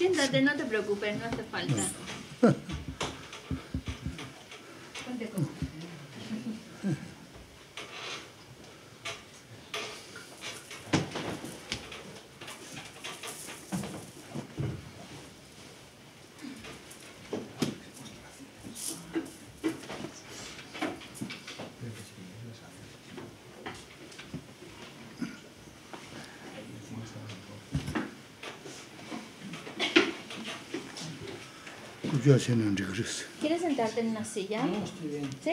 Siéntate, no te preocupes, no hace falta. ¿Quieres sentarte en una silla? No, estoy bien. ¿Sí?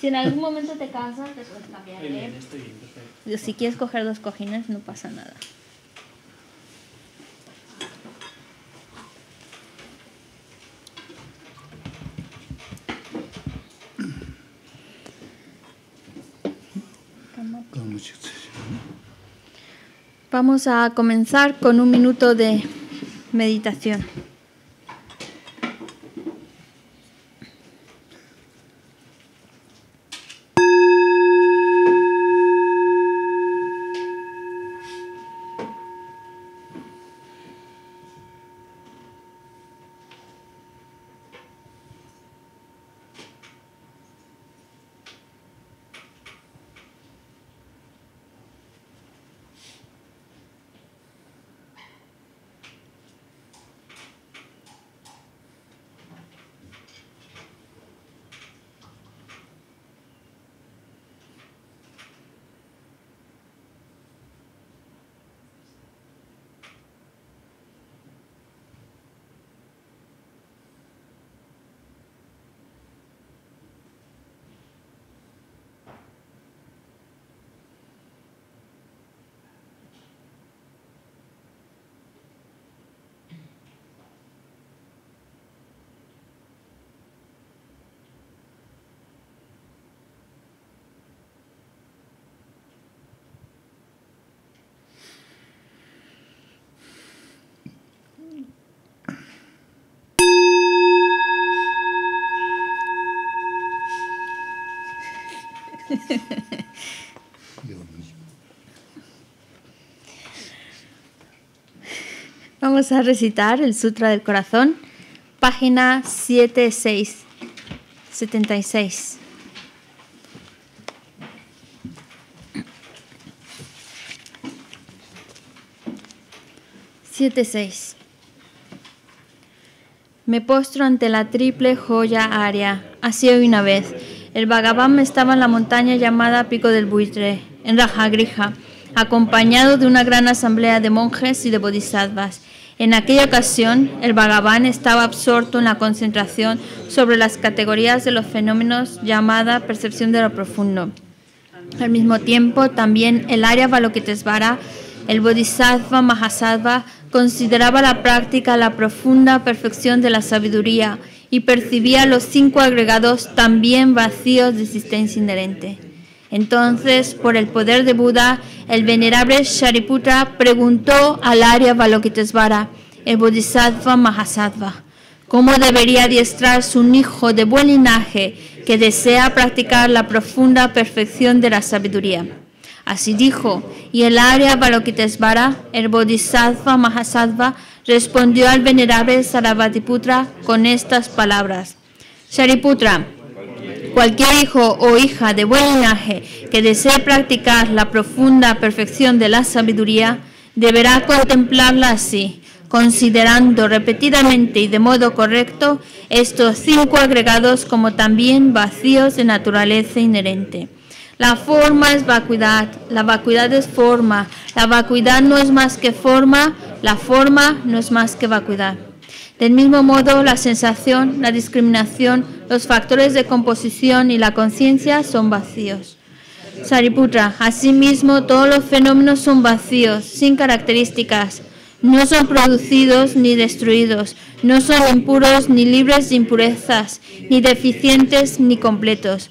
Si en algún momento te cansas, te puedes cambiar. perfecto. Si quieres coger dos cojines, no pasa nada. Vamos a comenzar con un minuto de meditación. Vamos a recitar el Sutra del Corazón, página 76. 76. 76 Me postro ante la triple joya área. Así una vez el Bhagavan estaba en la montaña llamada Pico del Buitre, en Rajagriha, acompañado de una gran asamblea de monjes y de bodhisattvas. En aquella ocasión, el Bhagavan estaba absorto en la concentración sobre las categorías de los fenómenos llamada percepción de lo profundo. Al mismo tiempo, también el área Balokitesvara, el Bodhisattva Mahasattva, consideraba la práctica la profunda perfección de la sabiduría y percibía los cinco agregados también vacíos de existencia inherente. Entonces, por el poder de Buda, el venerable Shariputra preguntó al Arya balokitesvara el Bodhisattva Mahasattva, cómo debería adiestrarse un hijo de buen linaje que desea practicar la profunda perfección de la sabiduría. Así dijo, y el Arya balokitesvara el Bodhisattva Mahasattva, respondió al venerable Sarabatiputra con estas palabras. Sariputra, cualquier hijo o hija de buen linaje que desee practicar la profunda perfección de la sabiduría, deberá contemplarla así, considerando repetidamente y de modo correcto estos cinco agregados como también vacíos de naturaleza inherente. La forma es vacuidad, la vacuidad es forma, la vacuidad no es más que forma, la forma no es más que vacuidad. Del mismo modo, la sensación, la discriminación, los factores de composición y la conciencia son vacíos. Sariputra, asimismo, todos los fenómenos son vacíos, sin características. No son producidos ni destruidos, no son impuros ni libres de impurezas, ni deficientes ni completos.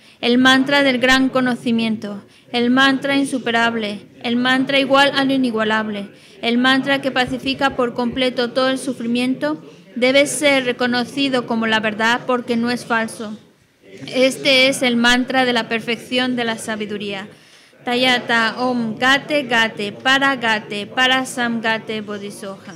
el mantra del gran conocimiento, el mantra insuperable, el mantra igual a lo inigualable, el mantra que pacifica por completo todo el sufrimiento, debe ser reconocido como la verdad porque no es falso. Este es el mantra de la perfección de la sabiduría. Tayata Om Gate Gate Para Gate Para Sam Gate Bodhisoja.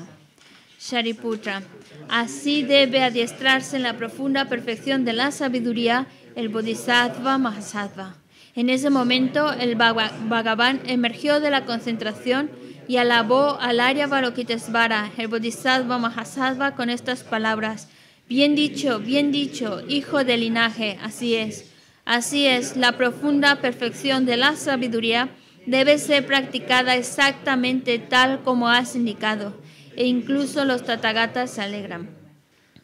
Shariputra. Así debe adiestrarse en la profunda perfección de la sabiduría el Bodhisattva Mahasattva. En ese momento, el Bhagavan emergió de la concentración y alabó al Arya barokitesvara, el Bodhisattva Mahasattva, con estas palabras. Bien dicho, bien dicho, hijo del linaje, así es. Así es, la profunda perfección de la sabiduría debe ser practicada exactamente tal como has indicado, e incluso los tatagatas se alegran.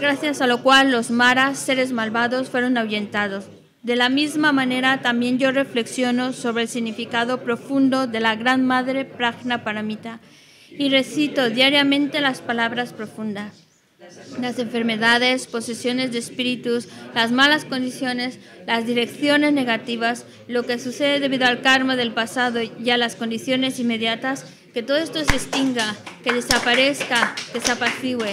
gracias a lo cual los maras, seres malvados, fueron ahuyentados. De la misma manera, también yo reflexiono sobre el significado profundo de la Gran Madre Pragna Paramita y recito diariamente las palabras profundas. Las enfermedades, posesiones de espíritus, las malas condiciones, las direcciones negativas, lo que sucede debido al karma del pasado y a las condiciones inmediatas, que todo esto se extinga, que desaparezca, que se apacigüe.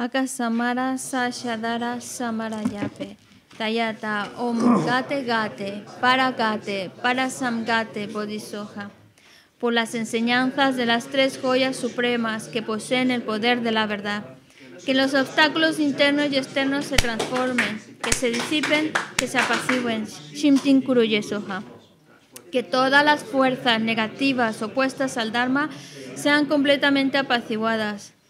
Aka Samara Tayata Om Gate Gate, Para Gate, Para Por las enseñanzas de las tres joyas supremas que poseen el poder de la verdad. Que los obstáculos internos y externos se transformen, que se disipen, que se apacigüen. Shimtin Kuruyesoja que todas las fuerzas negativas opuestas al Dharma sean completamente apaciguadas,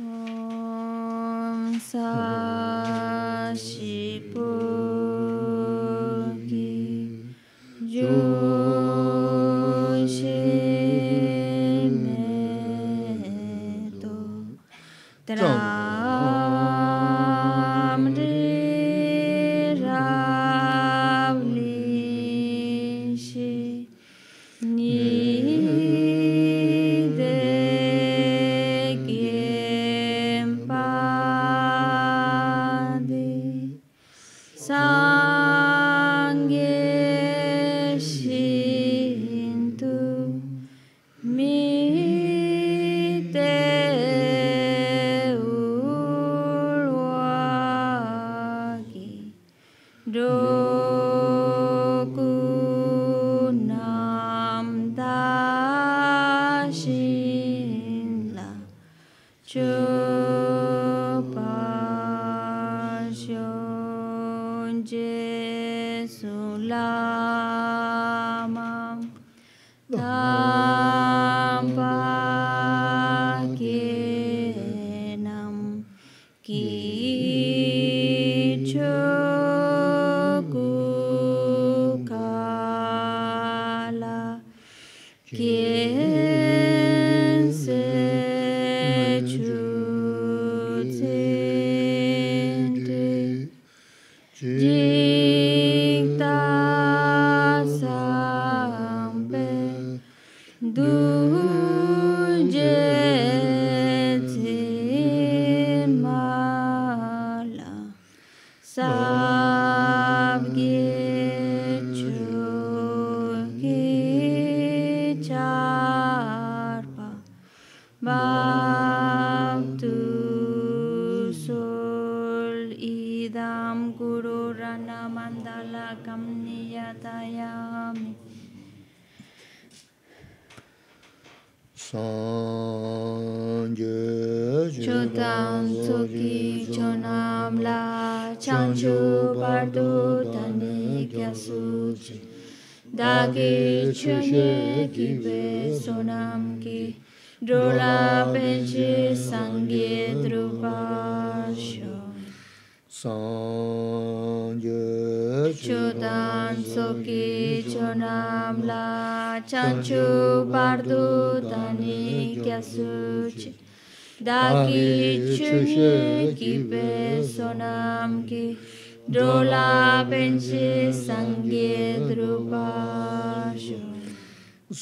ॐ सा शिपोगी जोषे में तो त्राम Sāṅgyu chūtāṃ so kīchōnāṃ lā chāñchū pārdhū tāṇī khyā sūcī, dā kīchū nī kīpē sōnāṃ kī, dōlā peñcī sāṅgyet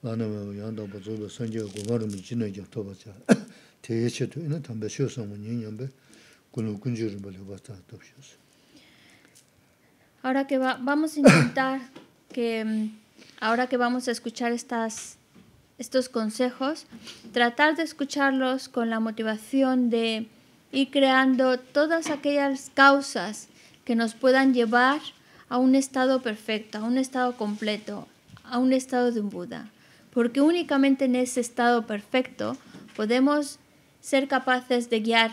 Ahora que va, vamos a intentar que mm, ahora que vamos a escuchar estas estos consejos, tratar de escucharlos con la motivación de ir creando todas aquellas causas que nos puedan llevar a un estado perfecto, a un estado completo, a un estado de un Buda porque únicamente en ese estado perfecto podemos ser capaces de guiar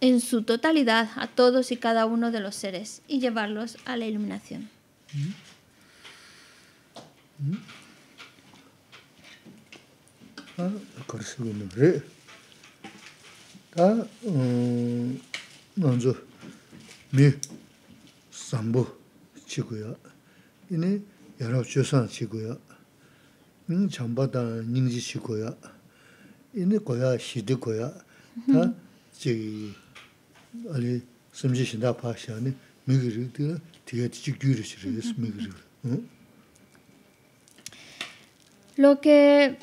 en su totalidad a todos y cada uno de los seres y llevarlos a la iluminación. Ah, lo que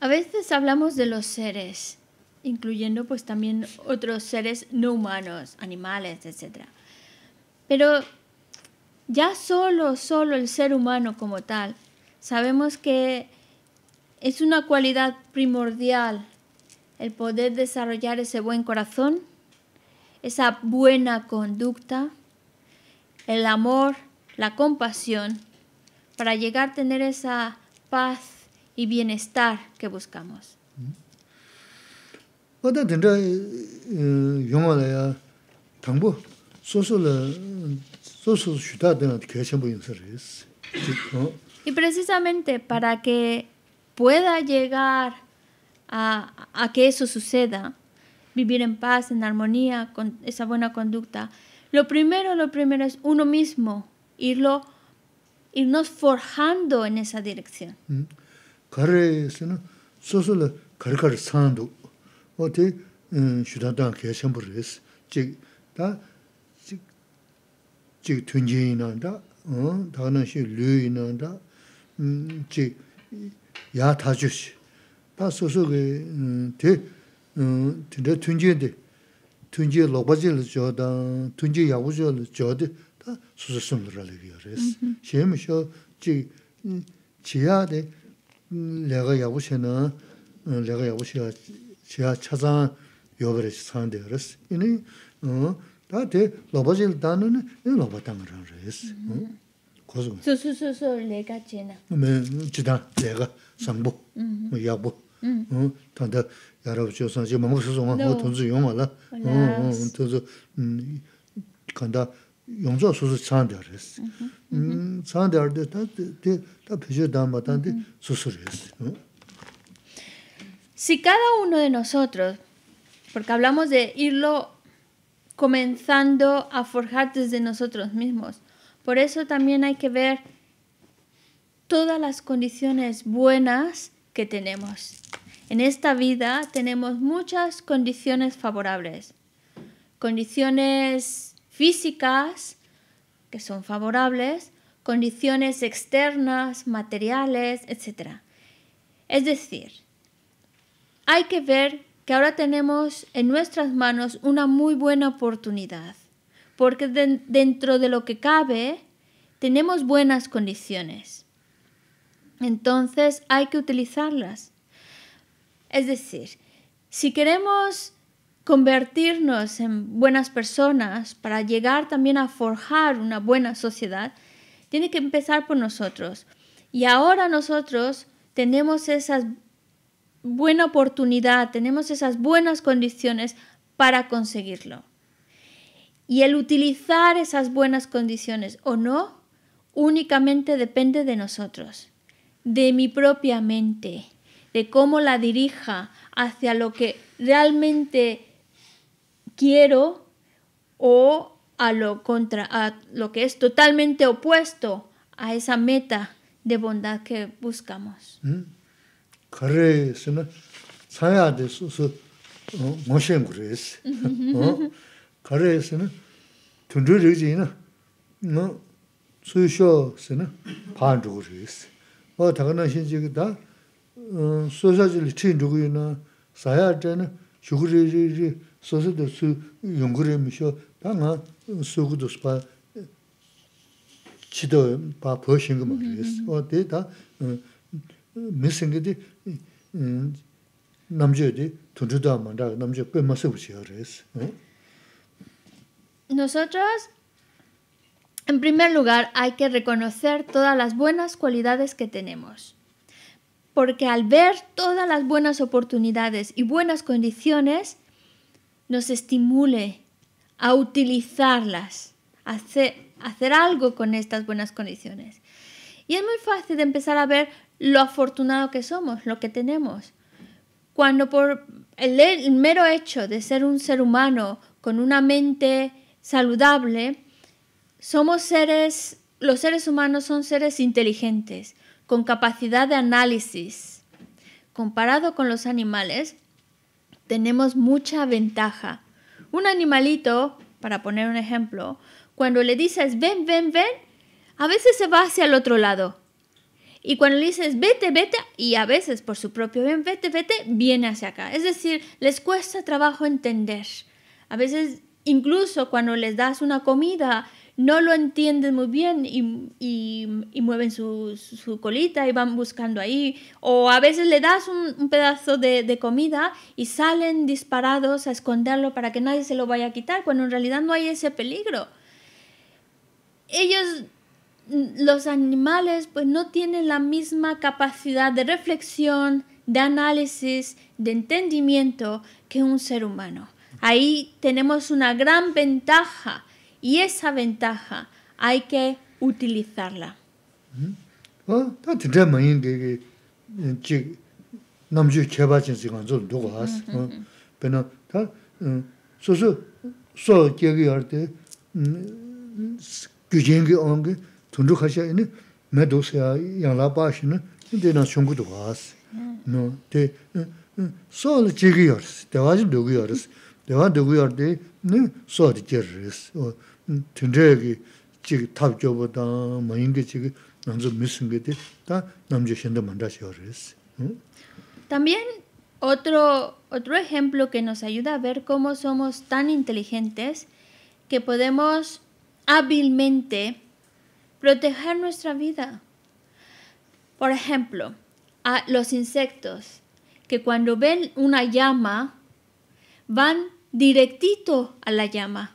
a veces hablamos de los seres, incluyendo pues también otros seres no humanos, animales, etc. Pero ya solo, solo el ser humano como tal Sabemos que es una cualidad primordial el poder desarrollar ese buen corazón, esa buena conducta, el amor, la compasión, para llegar a tener esa paz y bienestar que buscamos. Y precisamente para que pueda llegar a, que eso suceda, vivir en paz, en armonía, con esa buena conducta, lo primero, lo primero es uno mismo, irlo, irnos forjando en esa dirección. Mm. chi ya tajio shi. Pa su su ge, te, tinte tunje de, tunje loba zi le jo da, tunje yagu zi le jo de, ta su su sum lura le kiyo res. She mi ya ya, Si cada uno de nosotros, porque hablamos de irlo comenzando a forjar desde nosotros mismos, por eso también hay que ver todas las condiciones buenas que tenemos. En esta vida tenemos muchas condiciones favorables. Condiciones físicas que son favorables, condiciones externas, materiales, etc. Es decir, hay que ver que ahora tenemos en nuestras manos una muy buena oportunidad porque dentro de lo que cabe tenemos buenas condiciones. Entonces hay que utilizarlas. Es decir, si queremos convertirnos en buenas personas para llegar también a forjar una buena sociedad, tiene que empezar por nosotros. Y ahora nosotros tenemos esa buena oportunidad, tenemos esas buenas condiciones para conseguirlo. Y el utilizar esas buenas condiciones o no únicamente depende de nosotros, de mi propia mente, de cómo la dirija hacia lo que realmente quiero o a lo contra a lo que es totalmente opuesto a esa meta de bondad que buscamos. ārā yā sā na tūndrū rījī na nga tsū yu shok sā na pā rā rā rā yā sā. Wā dhā ka nā shīn chī ki dhā sōsā chī lī chī rā rā na sā yā rā yā na shuk rā rā nosotros, en primer lugar, hay que reconocer todas las buenas cualidades que tenemos. Porque al ver todas las buenas oportunidades y buenas condiciones, nos estimule a utilizarlas, a hacer, algo con estas buenas condiciones. Y es muy fácil de empezar a ver lo afortunado que somos, lo que tenemos. Cuando por el mero hecho de ser un ser humano con una mente saludable, somos seres, los seres humanos son seres inteligentes, con capacidad de análisis. Comparado con los animales, tenemos mucha ventaja. Un animalito, para poner un ejemplo, cuando le dices ven, ven, ven, a veces se va hacia el otro lado. Y cuando le dices vete, vete, y a veces por su propio bien, vete, vete, viene hacia acá. Es decir, les cuesta trabajo entender. A veces Incluso cuando les das una comida, no lo entienden muy bien y, mueven su, colita y van buscando ahí. O a veces le das un, pedazo de, de, comida y salen disparados a esconderlo para que nadie se lo vaya a quitar, cuando en realidad no hay ese peligro. Ellos, mm, los animales, pues no tienen la misma capacidad de reflexión, de análisis, de entendimiento que un ser humano. Ahí tenemos una gran ventaja y esa ventaja hay que utilizarla. Hmm? ¿Ah? Tú te mueves de que que no me que va sin sin no lo has. Pero ta su su su ya ni la pas ni de no son que tú No te solo que yo te vas de También otro otro ejemplo que nos ayuda a ver cómo somos tan inteligentes que podemos hábilmente proteger nuestra vida. Por ejemplo, a los insectos que cuando ven una llama van directito a la llama,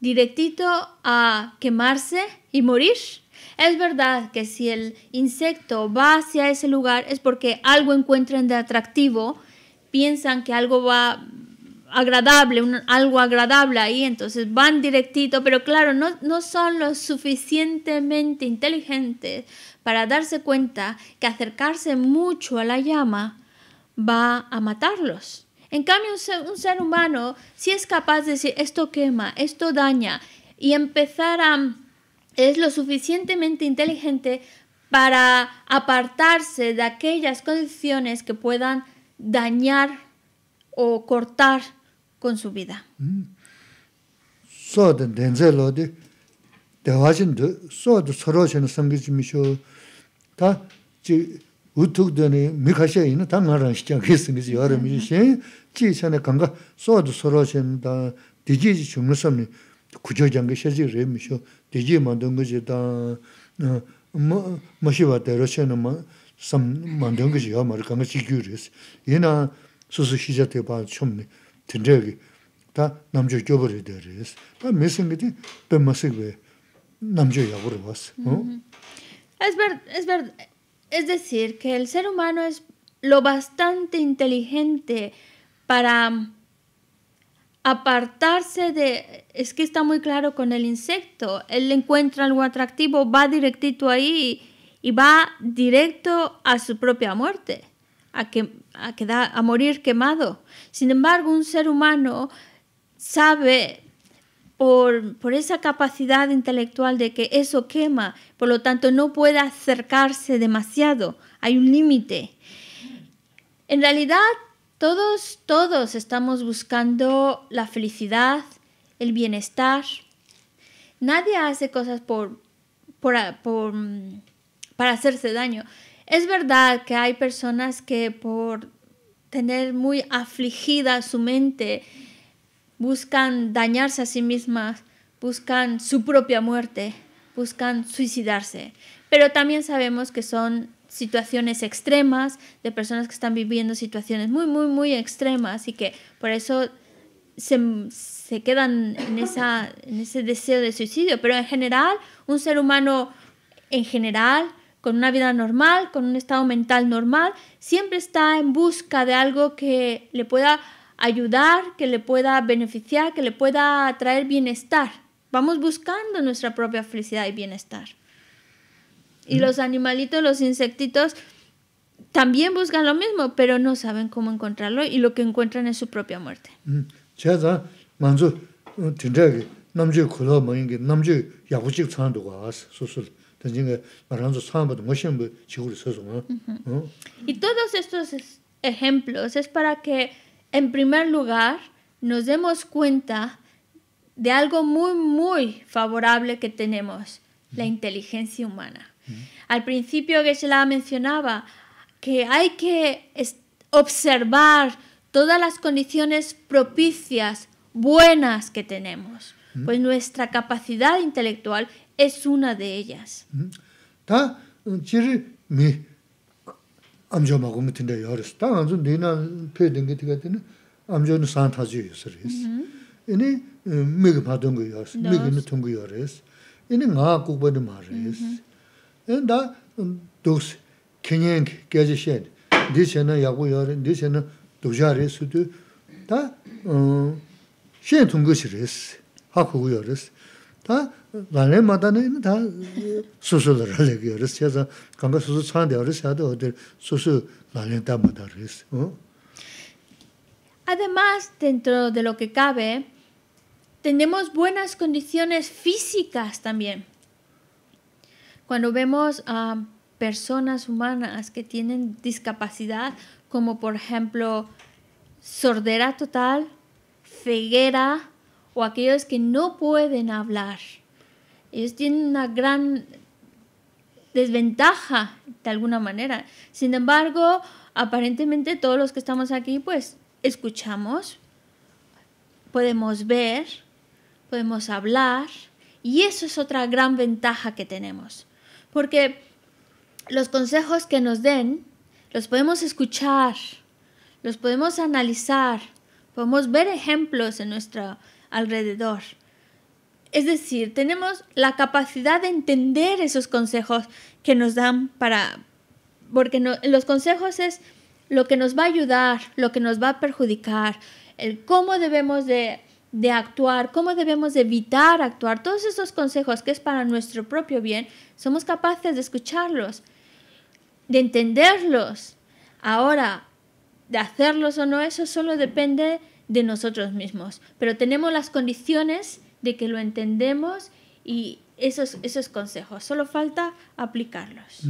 directito a quemarse y morir. Es verdad que si el insecto va hacia ese lugar es porque algo encuentran de atractivo, piensan que algo va agradable, algo agradable ahí, entonces van directito, pero claro, no, no son lo suficientemente inteligentes para darse cuenta que acercarse mucho a la llama va a matarlos. En cambio, un ser, humano sí es capaz de decir, esto quema, esto daña, y empezar a... es lo suficientemente inteligente para apartarse de aquellas condiciones que puedan dañar o cortar con su vida. Mm chi chane kanga sodo soro chen da diji chi chunga samni kujo jangi shaji re mi sho diji mandunga chi da mashiwa tero sam mandunga chi ya mara kanga chi gyu res ina susu shija te pa chumni tindegi da namjo gyobo re de res da mesingi di pe namjo ya uro es es verdad es decir que el ser humano es lo bastante inteligente para apartarse de, es que está muy claro con el insecto, él encuentra algo atractivo, va directito ahí y va directo a su propia muerte, a, que, a, a morir quemado. Sin embargo, un ser humano sabe por, por, esa capacidad intelectual de que eso quema, por lo tanto no puede acercarse demasiado, hay un límite. En realidad, todos, todos estamos buscando la felicidad, el bienestar. Nadie hace cosas por, para hacerse daño. Es verdad que hay personas que por tener muy afligida su mente buscan dañarse a sí mismas, buscan su propia muerte, buscan suicidarse. Pero también sabemos que son situaciones extremas, de personas que están viviendo situaciones muy, muy, muy extremas y que por eso se, quedan en, en ese deseo de suicidio. Pero en general, un ser humano en general, con una vida normal, con un estado mental normal, siempre está en busca de algo que le pueda ayudar, que le pueda beneficiar, que le pueda traer bienestar. Vamos buscando nuestra propia felicidad y bienestar. Y los animalitos, los insectitos, también buscan lo mismo, pero no saben cómo encontrarlo y lo que encuentran es su propia muerte. Y todos estos ejemplos es para que, en primer lugar, nos demos cuenta de algo muy, muy favorable que tenemos, la inteligencia humana. Al principio que se la mencionaba, que hay que observar todas las condiciones propicias, buenas que tenemos. Pues nuestra capacidad intelectual es una de ellas. 다 도스 kenyen geje shen di shena yagu yore di shena doja re su tu ta shen tungu shi res haku gu yores ta lanre ta susu la rale gu yores che kanga susu chande yores ya de oder susu lanre ta mata Además, dentro de lo que cabe, tenemos buenas condiciones físicas también. Cuando vemos a personas humanas que tienen discapacidad, como por ejemplo sordera total, ceguera o aquellos que no pueden hablar, ellos tienen una gran desventaja de alguna manera. Sin embargo, aparentemente todos los que estamos aquí, pues escuchamos, podemos ver, podemos hablar, y eso es otra gran ventaja que tenemos. Porque los consejos que nos den los podemos escuchar, los podemos analizar, podemos ver ejemplos en nuestro alrededor. Es decir, tenemos la capacidad de entender esos consejos que nos dan para... Porque los consejos es lo que nos va a ayudar, lo que nos va a perjudicar, el cómo debemos de de actuar, cómo debemos evitar actuar, todos esos consejos que es para nuestro propio bien, somos capaces de escucharlos, de entenderlos. Ahora, de hacerlos o no, eso solo depende de nosotros mismos, pero tenemos las condiciones de que lo entendemos y esos, esos consejos, solo falta aplicarlos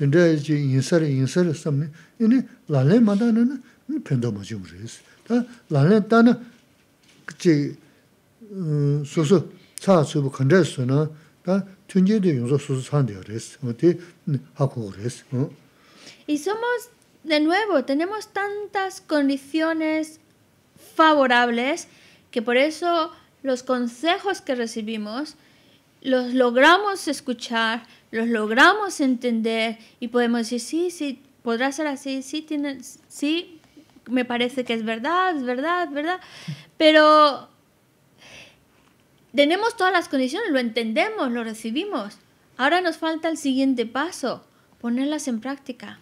dendrē jī yinsar, yinsar samni, yini lānlēn māntāna na pēndō mā chīm rīs. Tā lānlēn tāna jī sūsū tsā sūbu kandrē sū na, tā tūnjē dī yōngsō sūsū tsāndiyā rīs, tī hākū rīs. Y somos, de nuevo, tenemos tantas condiciones favorables que por eso los consejos que recibimos los logramos escuchar, los logramos entender y podemos decir, sí, sí, podrá ser así, sí, tiene, sí, me parece que es verdad, es verdad, es verdad, pero tenemos todas las condiciones, lo entendemos, lo recibimos. Ahora nos falta el siguiente paso, ponerlas en práctica.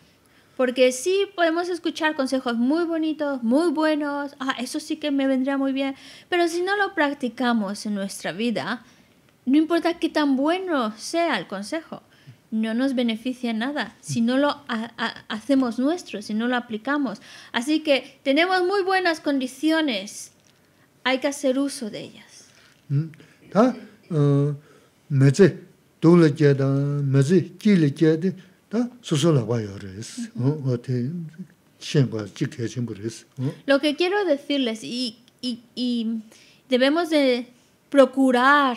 Porque sí podemos escuchar consejos muy bonitos, muy buenos, ah, eso sí que me vendría muy bien, pero si no lo practicamos en nuestra vida, no importa qué tan bueno sea el consejo, no nos beneficia nada si no lo hacemos nuestro, si no lo aplicamos. Así que tenemos muy buenas condiciones, hay que hacer uso de ellas. lo que quiero decirles y y debemos de procurar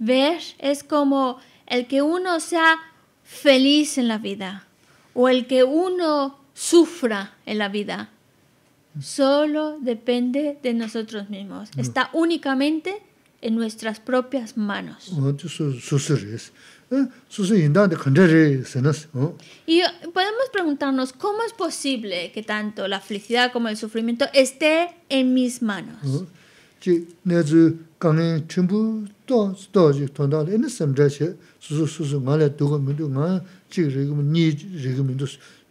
ver es como el que uno sea feliz en la vida o el que uno sufra en la vida. Solo depende de nosotros mismos. Mm. Está únicamente en nuestras propias manos. Y podemos preguntarnos, ¿cómo es posible que tanto la felicidad como el sufrimiento esté en mis manos? 또 스토지 돈달 인스음 제시 수수 수수 말에 두고 민도 마 지금 니 지금 민도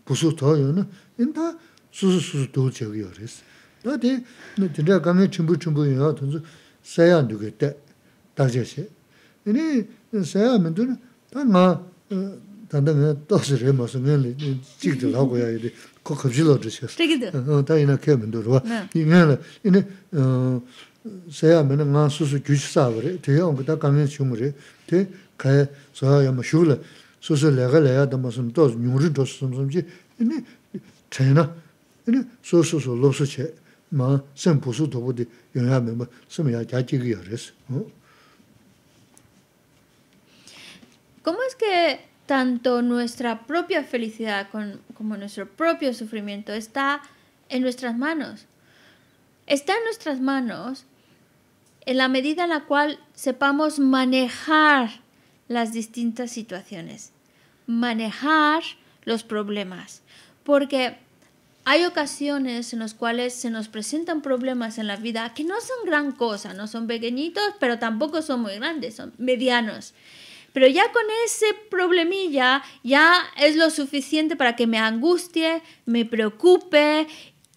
고소 더요는 인다 수수 수수 거기 이제 어, sāyā mīna ngā sūsū gyūshī sāwa rī, tī yā ngā tā kāngiñ chūngu rī, tī kāyā sāyā yā mā shūgla, sūsū lēgā lēyā dā mā sūm tōs, nyūng rī tōs sūm sūm jī, inī chāyā, inī sūsū sū lō sū chē, mā sēng pū sū tōgu dī yōng ¿Cómo es que tanto nuestra propia felicidad con, como nuestro propio sufrimiento está en nuestras manos? Está en nuestras manos en la medida en la cual sepamos manejar las distintas situaciones, manejar los problemas, porque hay ocasiones en las cuales se nos presentan problemas en la vida que no son gran cosa, no son pequeñitos, pero tampoco son muy grandes, son medianos. Pero ya con ese problemilla ya es lo suficiente para que me angustie, me preocupe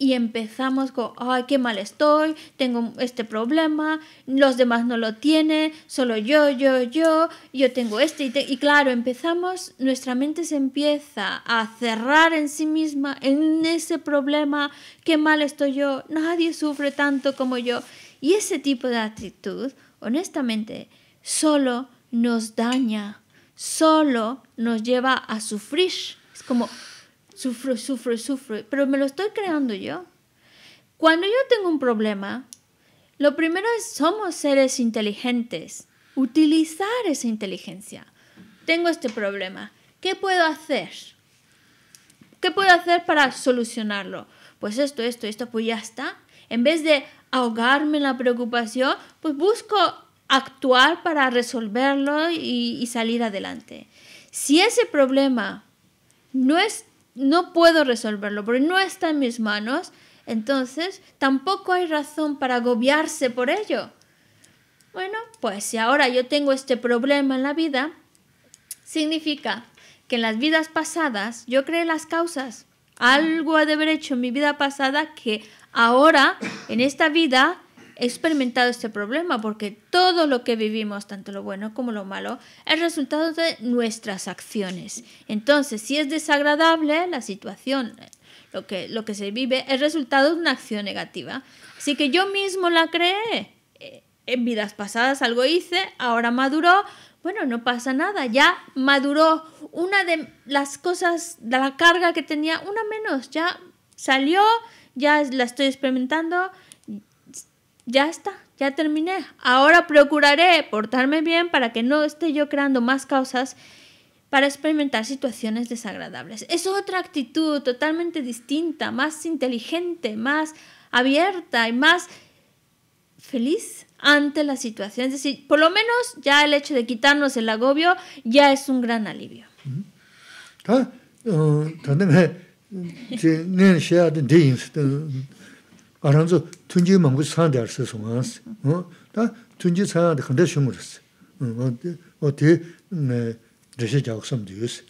y empezamos con, ay, qué mal estoy, tengo este problema, los demás no lo tienen, solo yo, yo, yo, yo tengo este. Y, claro, empezamos, nuestra mente se empieza a cerrar en sí misma, en ese problema, qué mal estoy yo, nadie sufre tanto como yo. Y ese tipo de actitud, honestamente, solo nos daña, solo nos lleva a sufrir. Es como, sufro, sufro, sufro, pero me lo estoy creando yo. Cuando yo tengo un problema, lo primero es, somos seres inteligentes, utilizar esa inteligencia. Tengo este problema, ¿qué puedo hacer? ¿Qué puedo hacer para solucionarlo? Pues esto, esto, esto, pues ya está. En vez de ahogarme en la preocupación, pues busco actuar para resolverlo y, y salir adelante. Si ese problema no es no puedo resolverlo porque no está en mis manos, entonces tampoco hay razón para agobiarse por ello. Bueno, pues si ahora yo tengo este problema en la vida, significa que en las vidas pasadas yo creé las causas. Algo ha de haber hecho en mi vida pasada que ahora, en esta vida, He experimentado este problema porque todo lo que vivimos, tanto lo bueno como lo malo, es resultado de nuestras acciones. Entonces, si es desagradable la situación, lo que, lo que se vive, es resultado de una acción negativa. Así que yo mismo la creé. En vidas pasadas algo hice, ahora maduró, bueno, no pasa nada, ya maduró una de las cosas, de la carga que tenía, una menos, ya salió, ya la estoy experimentando, ya está, ya terminé. Ahora procuraré portarme bien para que no esté yo creando más causas para experimentar situaciones desagradables. Es otra actitud totalmente distinta, más inteligente, más abierta y más feliz ante la situaciones. Es decir, por lo menos ya el hecho de quitarnos el agobio ya es un gran alivio. 아란조 튼지 망고 산데르스 송아스 어다 튼지 산데 근데 쉬무르스 어디 네 대시 작성 되스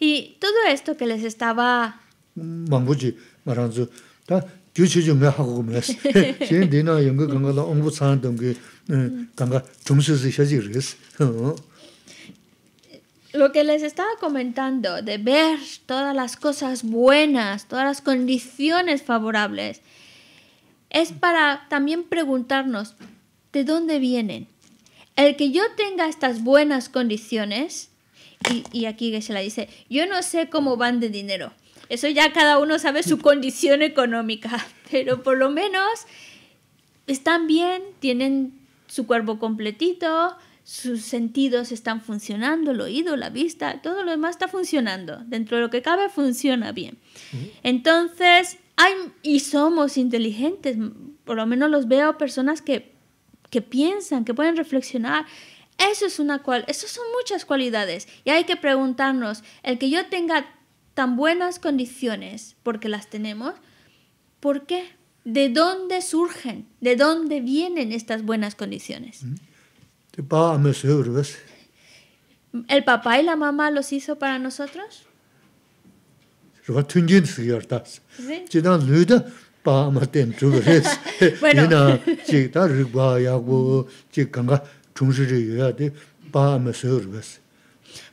이 todo esto que les estaba 망고지 아란조 다 규치 좀 하고 그랬어 지금 내가 연구 간거라 공부 사는 게 간가 점수스 셔지 그랬어 lo que les estaba comentando, de ver todas las cosas buenas, todas las condiciones favorables es para también preguntarnos, ¿de dónde vienen? El que yo tenga estas buenas condiciones, y, aquí se la dice, yo no sé cómo van de dinero. Eso ya cada uno sabe su condición económica, pero por lo menos están bien, tienen su cuerpo completito, sus sentidos están funcionando, el oído, la vista, todo lo demás está funcionando. Dentro de lo que cabe funciona bien. Entonces, y somos inteligentes, por lo menos los veo personas que, piensan, que pueden reflexionar. Eso es una cual, eso son muchas cualidades y hay que preguntarnos, el que yo tenga tan buenas condiciones, porque las tenemos, ¿por qué? ¿De dónde surgen? ¿De dónde vienen estas buenas condiciones? Mm-hmm. El papá y la mamá los hizo para nosotros?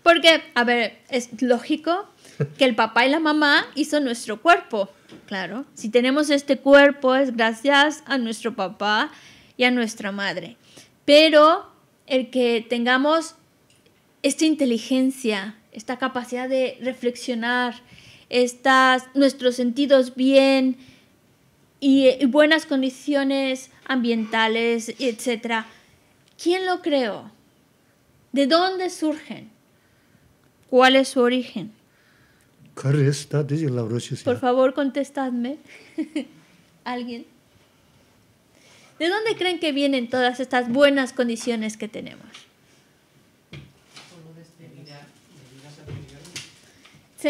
Porque, a ver, es lógico que el papá y la mamá hizo nuestro cuerpo. Claro, si tenemos este cuerpo es gracias a nuestro papá y a nuestra madre. Pero el que tengamos esta inteligencia, esta capacidad de reflexionar, estas, nuestros sentidos bien y, buenas condiciones ambientales, etc. ¿Quién lo creó? ¿De dónde surgen? ¿Cuál es su origen? Por favor, contestadme. ¿Alguien? ¿De dónde creen que vienen todas estas buenas condiciones que tenemos?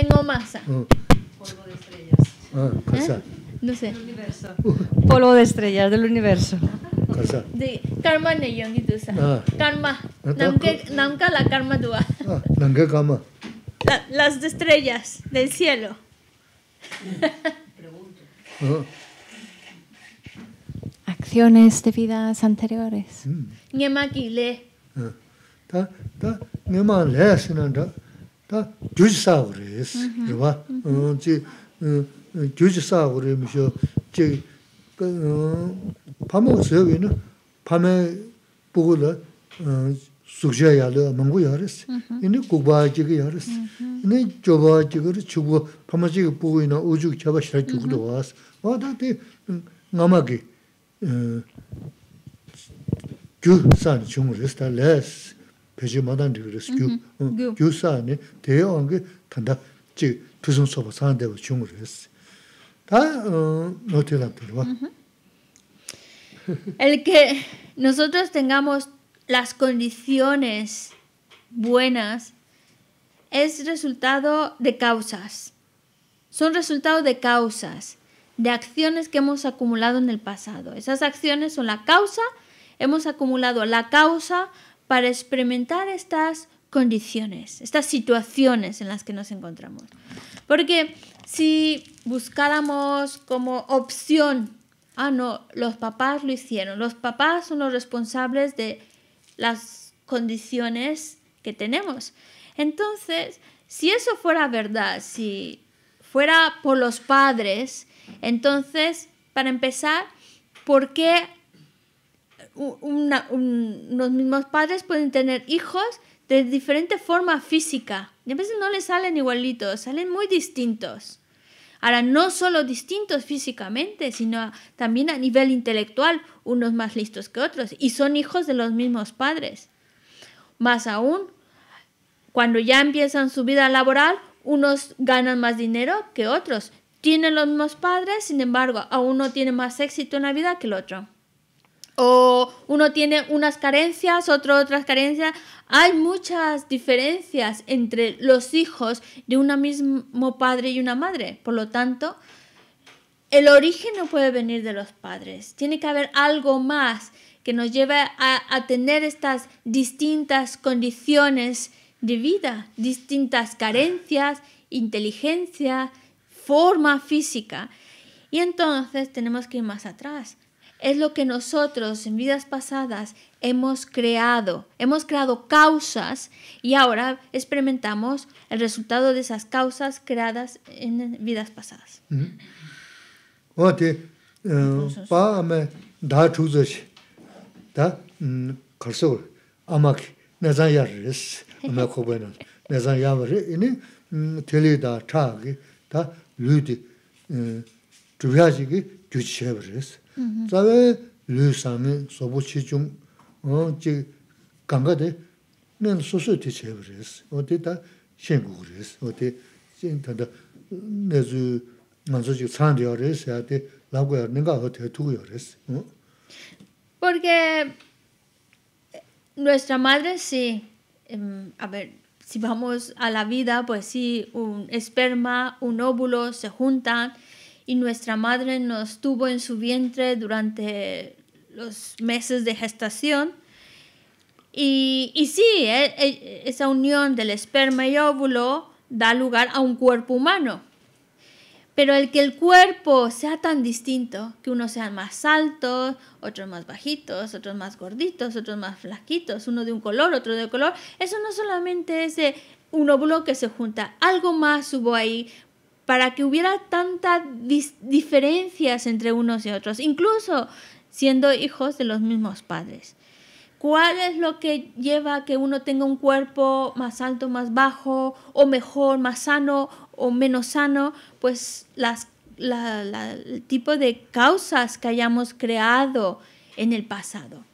Tengo Masa. Mm. Polvo de estrellas. Ah, cosa. ¿Eh? No sé. Uh. Polvo de estrellas del universo. Cosa. De karma ne yongi ah. Karma. Ah, Namke, namka la karma dua. Ah, karma. las estrellas del cielo. Pregunto. Acciones de vidas anteriores. Nyemaki mm. le. Ta, ta, le, 다 gyōji sā gōrē yīs, yīwa, jī gyōji sā gōrē mī shio, jī pāma wā sā yō yīna, pāma bōgō la sūkshā yā lō mānggō yā rīs, yīna gōgbā jī El que nosotros tengamos las condiciones buenas es resultado de causas. Son resultado de causas, de acciones que hemos acumulado en el pasado. Esas acciones son la causa, hemos acumulado la causa, para experimentar estas condiciones, estas situaciones en las que nos encontramos. Porque si buscáramos como opción, ah, no, los papás lo hicieron, los papás son los responsables de las condiciones que tenemos. Entonces, si eso fuera verdad, si fuera por los padres, entonces, para empezar, ¿por qué una, los mismos padres pueden tener hijos de diferente forma física. Y a veces no les salen igualitos, salen muy distintos. Ahora, no solo distintos físicamente, sino también a nivel intelectual, unos más listos que otros, y son hijos de los mismos padres. Más aún, cuando ya empiezan su vida laboral, unos ganan más dinero que otros. Tienen los mismos padres, sin embargo, a uno tiene más éxito en la vida que el otro o uno tiene unas carencias, otro otras carencias. Hay muchas diferencias entre los hijos de un mismo padre y una madre. Por lo tanto, el origen no puede venir de los padres. Tiene que haber algo más que nos lleve a, a tener estas distintas condiciones de vida, distintas carencias, inteligencia, forma física. Y entonces tenemos que ir más atrás es lo que nosotros en vidas pasadas hemos creado. Hemos creado causas y ahora experimentamos el resultado de esas causas creadas en vidas pasadas. Mm-hmm. Uh, porque nuestra madre sí em, a ver si vamos a la vida pues sí un esperma un óvulo se juntan y nuestra madre nos tuvo en su vientre durante los meses de gestación. Y, sí, e, e, esa unión del esperma y óvulo da lugar a un cuerpo humano. Pero el que el cuerpo sea tan distinto, que unos sean más altos, otros más bajitos, otros más gorditos, otros más flaquitos, uno de un color, otro de color, eso no solamente es un óvulo que se junta, algo más hubo ahí, para que hubiera tantas diferencias entre unos y otros, incluso siendo hijos de los mismos padres. ¿Cuál es lo que lleva a que uno tenga un cuerpo más alto, más bajo, o mejor, más sano o menos sano? Pues las, el tipo de causas que hayamos creado en el pasado.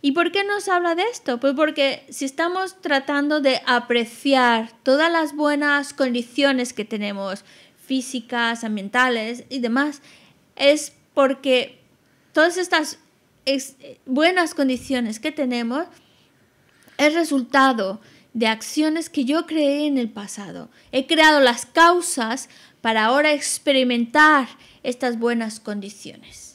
¿Y por qué nos habla de esto? Pues porque si estamos tratando de apreciar todas las buenas condiciones que tenemos, físicas, ambientales y demás, es porque todas estas buenas condiciones que tenemos es resultado de acciones que yo creé en el pasado. He creado las causas para ahora experimentar estas buenas condiciones.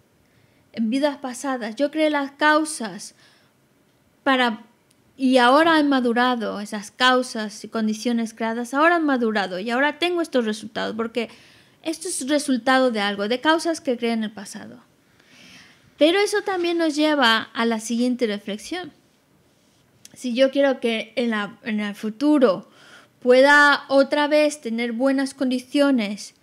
en vidas pasadas. Yo creé las causas para... Y ahora han madurado esas causas y condiciones creadas, ahora han madurado y ahora tengo estos resultados, porque esto es resultado de algo, de causas que creé en el pasado. Pero eso también nos lleva a la siguiente reflexión. Si yo quiero que en, en, el futuro pueda otra vez tener buenas condiciones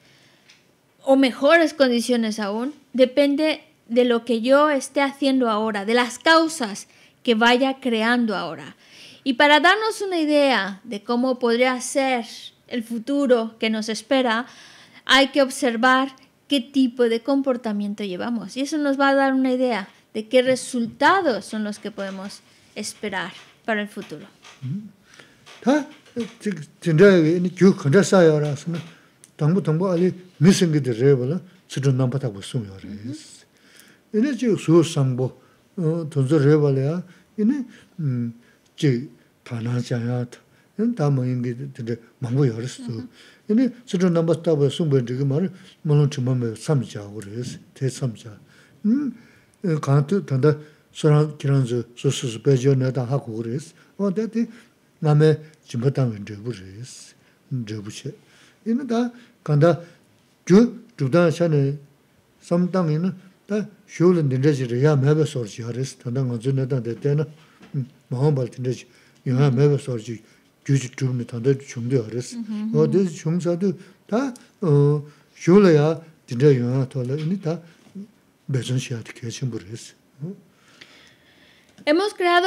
o mejores condiciones aún, depende de lo que yo esté haciendo ahora, de las causas que vaya creando ahora. Y para darnos una idea de cómo podría ser el futuro que nos espera, hay que observar qué tipo de comportamiento llevamos. Y eso nos va a dar una idea de qué resultados son los que podemos esperar para el futuro. ini chik suyo 이네 tunzu 파나자야 le ya, ini chik pana chaya ta, ini ta ma ingi dinde mambu ya res tu. Mm-hmm. Ini sudra namba taba ya sumbayan digi ma re, ma lon chi ma me sami cha u res, te sami cha. Kaan tu tanda suran Hemos creado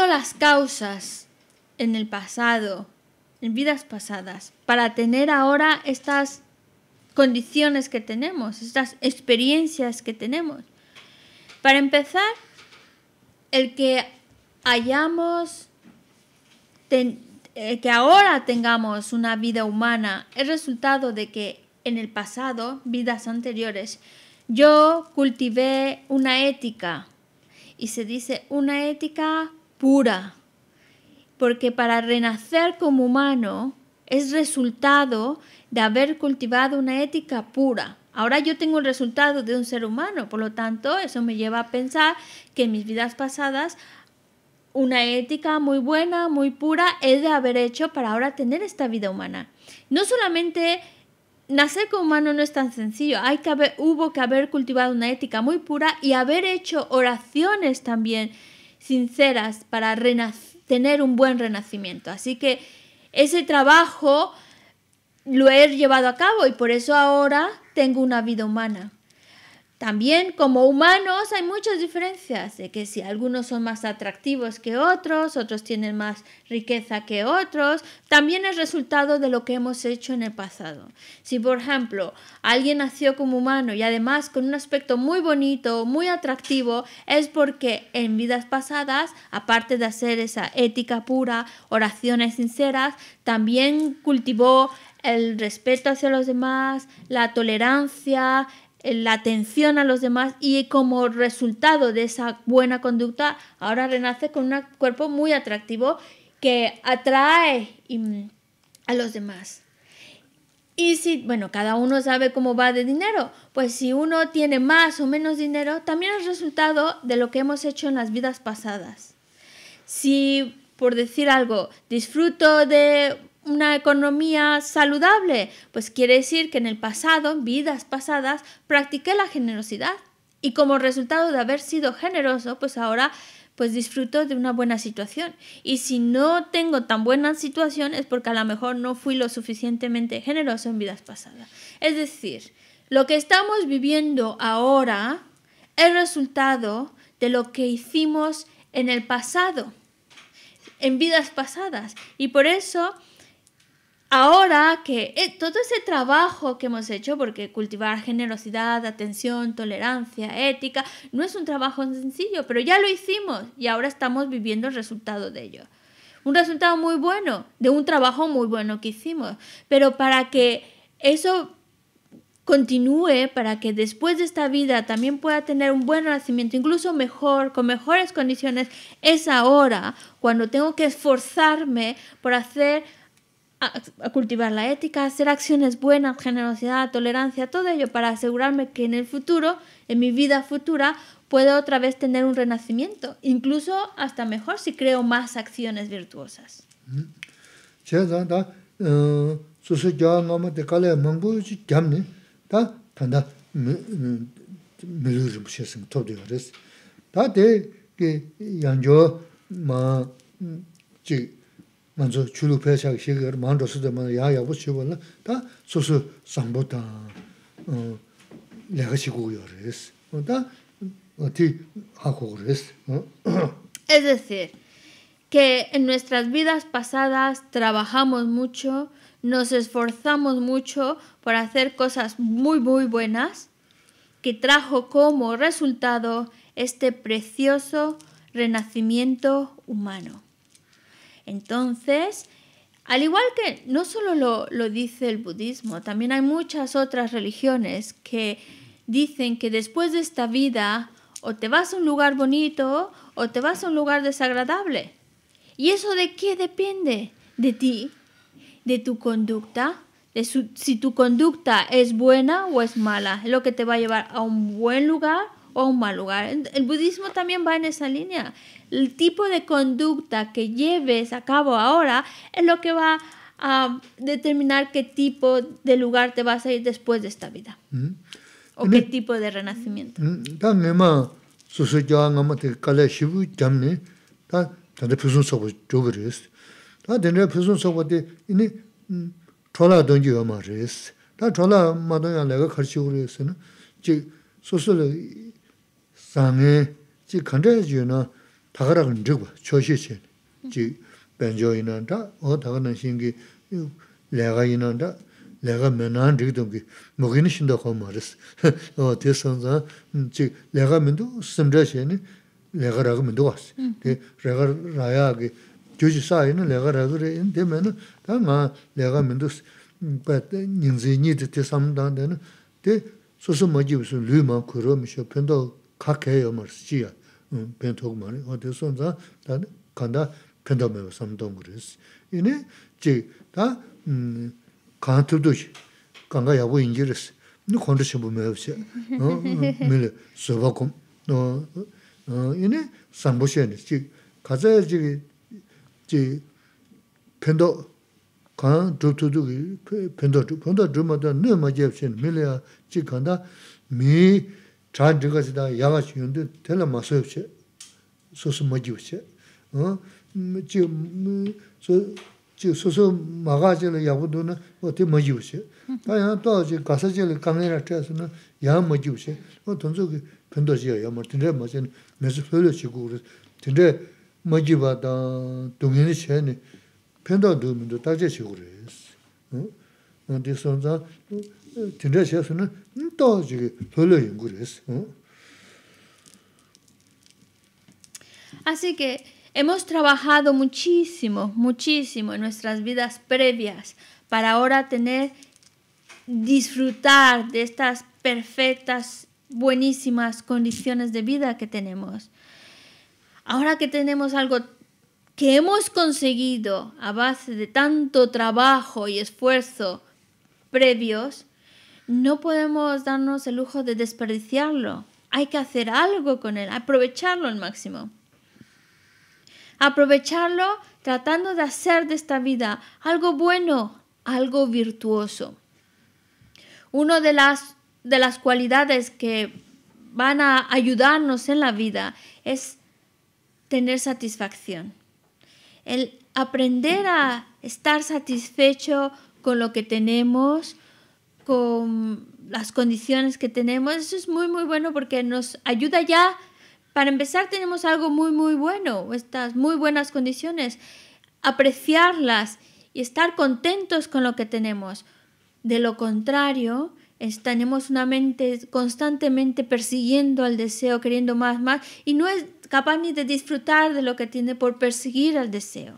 las causas en el pasado, en vidas pasadas, para tener ahora estas condiciones que tenemos, estas experiencias que tenemos. Para empezar, el que hayamos, que ahora tengamos una vida humana es resultado de que en el pasado, vidas anteriores, yo cultivé una ética y se dice una ética pura, porque para renacer como humano es resultado de haber cultivado una ética pura. Ahora yo tengo el resultado de un ser humano, por lo tanto, eso me lleva a pensar que en mis vidas pasadas una ética muy buena, muy pura, he de haber hecho para ahora tener esta vida humana. No solamente nacer como humano no es tan sencillo, hay que haber, hubo que haber cultivado una ética muy pura y haber hecho oraciones también sinceras para tener un buen renacimiento. Así que ese trabajo lo he llevado a cabo y por eso ahora tengo una vida humana. También como humanos hay muchas diferencias, de que si algunos son más atractivos que otros, otros tienen más riqueza que otros, también es resultado de lo que hemos hecho en el pasado. Si por ejemplo alguien nació como humano y además con un aspecto muy bonito, muy atractivo, es porque en vidas pasadas, aparte de hacer esa ética pura, oraciones sinceras, también cultivó el respeto hacia los demás, la tolerancia, eh, la atención a los demás y como resultado de esa buena conducta ahora renace con un cuerpo muy atractivo que atrae a los demás. Y si, bueno, cada uno sabe cómo va de dinero, pues si uno tiene más o menos dinero, también es resultado de lo que hemos hecho en las vidas pasadas. Si, por decir algo, disfruto de una economía saludable? Pues quiere decir que en el pasado, en vidas pasadas, practiqué la generosidad y como resultado de haber sido generoso, pues ahora pues disfruto de una buena situación. Y si no tengo tan buena situación es porque a lo mejor no fui lo suficientemente generoso en vidas pasadas. Es decir, lo que estamos viviendo ahora es resultado de lo que hicimos en el pasado, en vidas pasadas. Y por eso ahora que eh, todo ese trabajo que hemos hecho, porque cultivar generosidad, atención, tolerancia, ética, no es un trabajo sencillo, pero ya lo hicimos y ahora estamos viviendo el resultado de ello. Un resultado muy bueno, de un trabajo muy bueno que hicimos, pero para que eso continúe para que después de esta vida también pueda tener un buen nacimiento, incluso mejor, con mejores condiciones, es ahora cuando tengo que esforzarme por hacer a, cultivar la ética, hacer acciones buenas, generosidad, tolerancia, todo ello para asegurarme que en el futuro, en mi vida futura, puedo otra vez tener un renacimiento, incluso hasta mejor si creo más acciones virtuosas. es decir que en nuestras vidas pasadas trabajamos mucho nos esforzamos mucho por hacer cosas muy muy buenas que trajo como resultado este precioso renacimiento humano entonces, al igual que no solo lo, dice el budismo, también hay muchas otras religiones que dicen que después de esta vida o te vas a un lugar bonito o te vas a un lugar desagradable. ¿Y eso de qué depende? De ti, de tu conducta, de si tu conducta es buena o es mala, es lo que te va a llevar a un buen lugar o a un mal lugar. El budismo también va en esa línea el tipo de conducta que lleves a cabo ahora es lo que va a determinar qué tipo de lugar te vas a ir después de esta vida. Mm-hmm. O qué tipo de renacimiento. Mm-hmm. 다가라는 저거 조시세 지 벤조이나다 어 다가는 신기 내가 이나다 내가 면한 리듬 그 먹이니 신도 거머스 어 대선자 지 내가 면도 스스로세니 내가 라고 면도 왔어 그 내가 라야기 조시 사이는 내가 라고 되면은 다마 내가 면도 그때 인생이 되게 상담되는 데 소소 뭐지 무슨 류만 그러면서 편도 각해요 말씨야 pen thok ma re, o te son za, ta kanda kanda me wa samdong re si. Ine, che, ta kanda tibdo shi, kanga yabu inge re si, ni kondo shibu me wa shi, me le, soba kum. Ine, sambo shi ane, che, kaza pen pen ne ma jeb ya, chāyā dhikā si dhā yāgā chī yundu, tēnā mā sōyab chē, sōsō mā jīw chē. Chī sōsō mā gā chē lā yāgū dhū na, wā tē mā jīw chē. Tā yāngā tō chī gāsā chē lā kāngi rā nā, nā Así que hemos trabajado muchísimo, muchísimo en nuestras vidas previas para ahora tener disfrutar de estas perfectas, buenísimas condiciones de vida que tenemos. Ahora que tenemos algo que hemos conseguido a base de tanto trabajo y esfuerzo previos, no podemos darnos el lujo de desperdiciarlo. Hay que hacer algo con él, aprovecharlo al máximo. Aprovecharlo tratando de hacer de esta vida algo bueno, algo virtuoso. Una de las, de las cualidades que van a ayudarnos en la vida es tener satisfacción. El aprender a estar satisfecho con lo que tenemos, con las condiciones que tenemos. Eso es muy, muy bueno porque nos ayuda ya. Para empezar, tenemos algo muy, muy bueno, estas muy buenas condiciones, apreciarlas y estar contentos con lo que tenemos. De lo contrario, tenemos una mente constantemente persiguiendo al deseo, queriendo más, más, y no es capaz ni de disfrutar de lo que tiene por perseguir al deseo.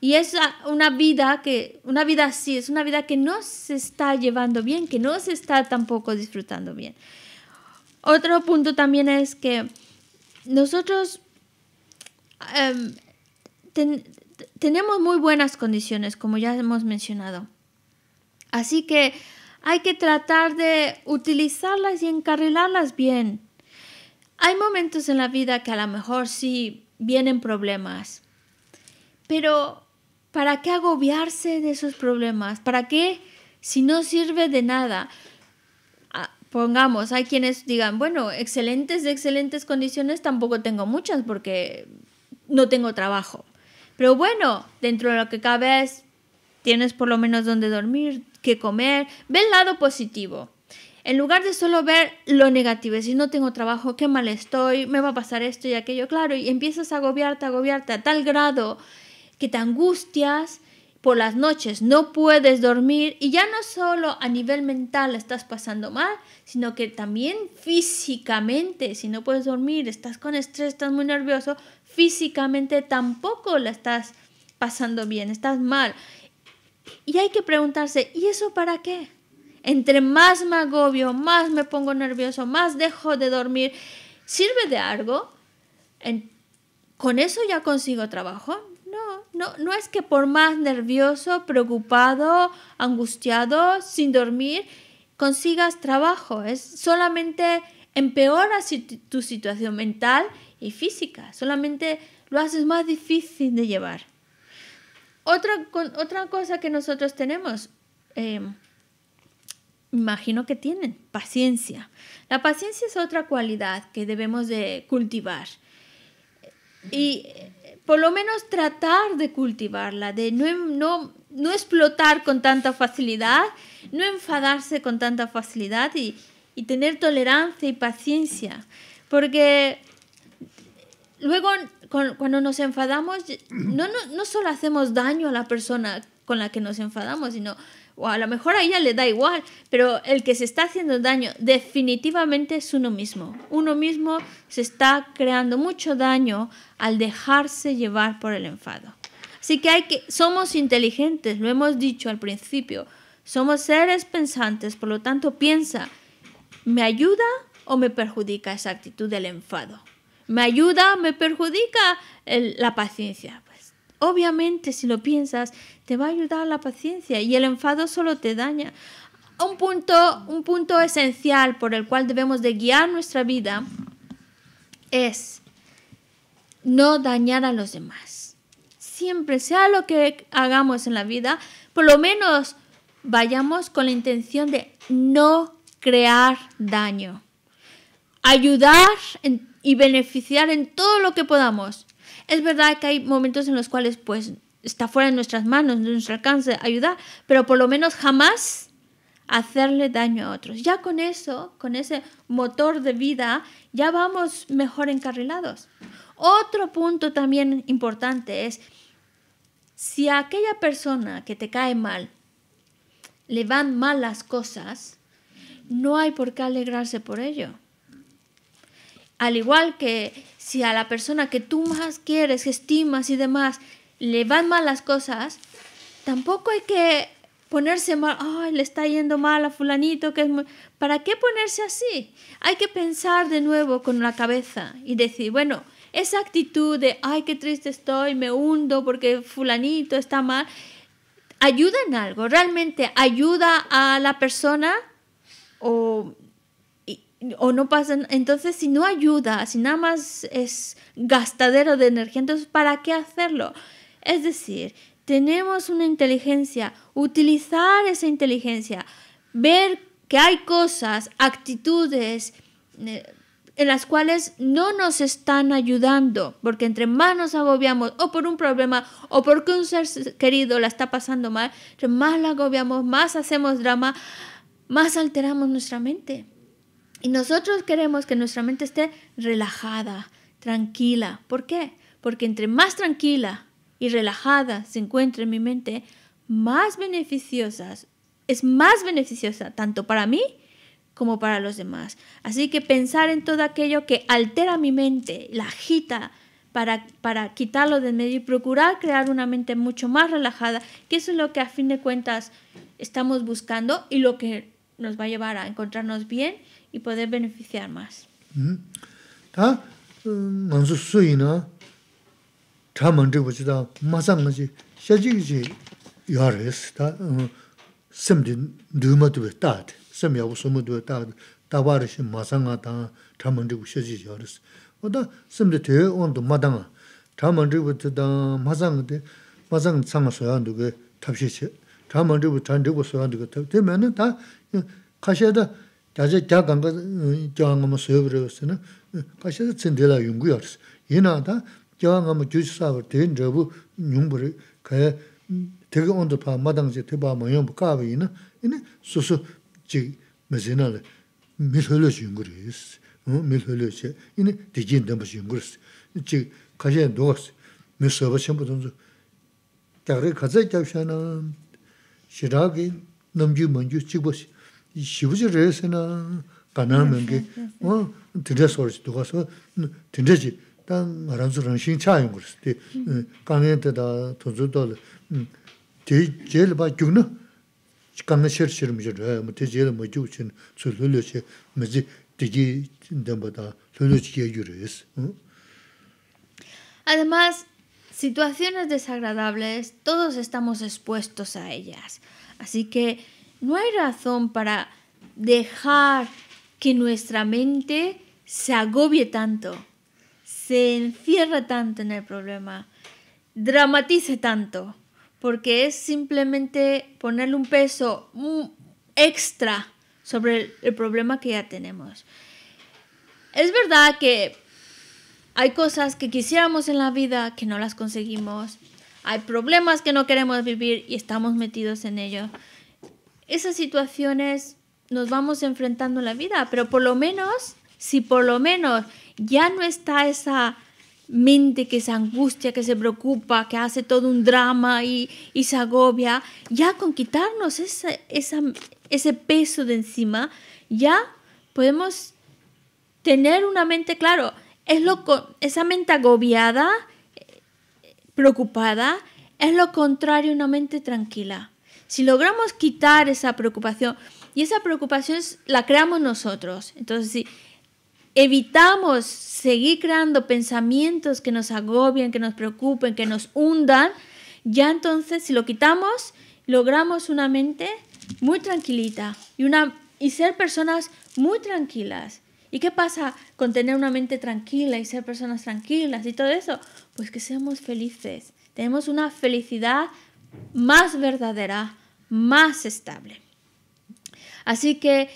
Y es una vida que, una vida así, es una vida que no se está llevando bien, que no se está tampoco disfrutando bien. Otro punto también es que nosotros em, tenemos muy buenas condiciones, como ya hemos mencionado. Así que hay que tratar de utilizarlas y encarrilarlas bien. Hay momentos en la vida que a lo mejor sí vienen problemas, pero ¿Para qué agobiarse de esos problemas? ¿Para qué si no sirve de nada? Ah, pongamos, hay quienes digan, bueno, excelentes de excelentes condiciones tampoco tengo muchas porque no tengo trabajo. Pero bueno, dentro de lo que cabe tienes por lo menos donde dormir, qué comer, ve el lado positivo. En lugar de solo ver lo negativo, si no tengo trabajo, qué mal estoy, me va a pasar esto y aquello, claro, y empiezas a agobiarte, a agobiarte a tal grado que te angustias por las noches, no puedes dormir y ya no solo a nivel mental estás pasando mal, sino que también físicamente, si no puedes dormir, estás con estrés, estás muy nervioso, físicamente tampoco la estás pasando bien, estás mal. Y hay que preguntarse, ¿y eso para qué? Entre más me agobio, más me pongo nervioso, más dejo de dormir, ¿sirve de algo? ¿Con eso ya consigo trabajo? No, no, no es que por más nervioso, preocupado, angustiado, sin dormir, consigas trabajo. Es solamente empeora tu situación mental y física. Solamente lo haces más difícil de llevar. Otra, otra cosa que nosotros tenemos, em, imagino que tienen, paciencia. La paciencia es otra cualidad que debemos de cultivar. Y por lo menos tratar de cultivarla, de em, no, explotar con tanta facilidad, no enfadarse con tanta facilidad y, tener tolerancia y paciencia. Porque luego cuando nos enfadamos, no, no, no solo hacemos daño a la persona con la que nos enfadamos, sino o a lo mejor a ella le da igual, pero el que se está haciendo daño definitivamente es uno mismo. Uno mismo se está creando mucho daño al dejarse llevar por el enfado. Así que, hay que somos inteligentes, lo hemos dicho al principio, somos seres pensantes, por lo tanto piensa, ¿me ayuda o me perjudica esa actitud del enfado? ¿Me ayuda o me perjudica la paciencia? Obviamente, si lo piensas, te va a ayudar la paciencia y el enfado solo te daña. Un punto, esencial por el cual debemos de guiar nuestra vida es no dañar a los demás. Siempre, sea lo que hagamos en la vida, por lo menos vayamos con la intención de no crear daño. Ayudar y beneficiar en todo lo que podamos, es verdad que hay momentos en los cuales pues está fuera de nuestras manos, de nuestro alcance ayudar, pero por lo menos jamás hacerle daño a otros. Ya con eso, con ese motor de vida, ya vamos mejor encarrilados. Otro punto también importante es si a aquella persona que te cae mal le van mal las cosas, no hay por qué alegrarse por ello. Al igual que si a la persona que tú más quieres, que estimas y demás, le van mal las cosas, tampoco hay que ponerse mal, ay, le está yendo mal a fulanito, que ¿Para qué ponerse así? Hay que pensar de nuevo con la cabeza y decir, bueno, esa actitud de, ay, qué triste estoy, me hundo porque fulanito está mal, ayuda en algo, realmente ayuda a la persona o o no pasan. Entonces, si no ayuda, si nada más es gastadero de energía, entonces, ¿para qué hacerlo? Es decir, tenemos una inteligencia, utilizar esa inteligencia, ver que hay cosas, actitudes eh, en las cuales no nos están ayudando, porque entre más nos agobiamos o por un problema o porque un ser querido la está pasando mal, entre más la agobiamos, más hacemos drama, más alteramos nuestra mente. Y nosotros queremos que nuestra mente esté relajada, tranquila. ¿Por qué? Porque entre más tranquila y relajada se encuentre en mi mente, más beneficiosas, es más beneficiosa tanto para mí como para los demás. Así que pensar en todo aquello que altera mi mente, la agita, para, para, quitarlo de medio y procurar crear una mente mucho más relajada, que eso es lo que a fin de cuentas estamos buscando y lo que nos va a llevar a encontrarnos bien y poder beneficiar más. ¿Está? Manso soy, ¿no? Está mandé, pues, está más ángel, sí. Ya llegué, sí. Yo ahora es, ¿está? Sem de duma tuve, ¿está? Sem ya vos somos tuve, ¿está? Tabare, sí, más ángel, ¿está? Está mandé, pues, ya llegué, yo ahora es. ¿Está? Sem de teo, ¿onto? Madanga. Está Más 다제 다간거 저항하면 서브르스나 가셔서 진데라 용구여스 이나다 저항하면 주사버 된 저부 용부를 그 되게 언더파 마당제 대바 모여 까비나 이네 수수 지 메시나 미설을 용구리스 어 미설을 이네 되진던 버 용구리스 지 가셔 녹스 미서버 챵부던 저 다리 가자 잡셔나 시라기 넘지 먼저 찍고시 shivuji reyasi na kanaa mengi, tinday sorchi dukaso, tinday chi, ta ngaranzu rangshin chaayang kuris, ti kanyan tata tunzu doli, ti jeli ba gyug na, kanyan shir shir mi shir raya, ti ma gyug chin, tsu lulu chi, mazi digi denpa ta lulu chi yayu reyasi. Además, situaciones desagradables, todos estamos expuestos a ellas, así que no hay razón para dejar que nuestra mente se agobie tanto, se encierra tanto en el problema, dramatice tanto, porque es simplemente ponerle un peso extra sobre el, problema que ya tenemos. Es verdad que hay cosas que quisiéramos en la vida que no las conseguimos, hay problemas que no queremos vivir y estamos metidos en ellos, esas situaciones nos vamos enfrentando en la vida, pero por lo menos, si por lo menos ya no está esa mente que se angustia, que se preocupa, que hace todo un drama y, se agobia, ya con quitarnos ese peso de encima, ya podemos tener una mente, claro, es esa mente agobiada, preocupada, es lo contrario a una mente tranquila. Si logramos quitar esa preocupación, y esa preocupación la creamos nosotros, entonces si evitamos seguir creando pensamientos que nos agobian, que nos preocupen, que nos hundan, ya entonces si lo quitamos, logramos una mente muy tranquilita y, una, y ser personas muy tranquilas. ¿Y qué pasa con tener una mente tranquila y ser personas tranquilas y todo eso? Pues que seamos felices. Tenemos una felicidad más verdadera, más estable. Así que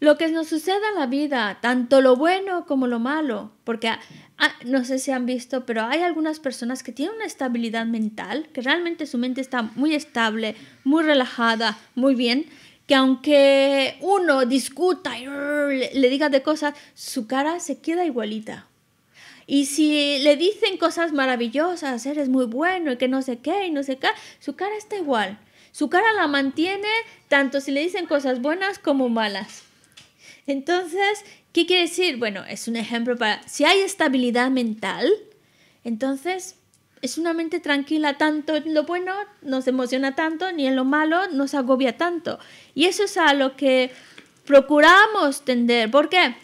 lo que nos suceda en la vida, tanto lo bueno como lo malo, porque ah, ah, no sé si han visto, pero hay algunas personas que tienen una estabilidad mental, que realmente su mente está muy estable, muy relajada, muy bien, que aunque uno discuta y le diga de cosas, su cara se queda igualita. Y si le dicen cosas maravillosas, eres muy bueno y que no sé qué y no sé qué, su cara está igual. Su cara la mantiene tanto si le dicen cosas buenas como malas. Entonces, ¿qué quiere decir? Bueno, es un ejemplo para... Si hay estabilidad mental, entonces es una mente tranquila tanto en lo bueno, nos emociona tanto, ni en lo malo, nos agobia tanto. Y eso es a lo que procuramos tender. ¿Por qué?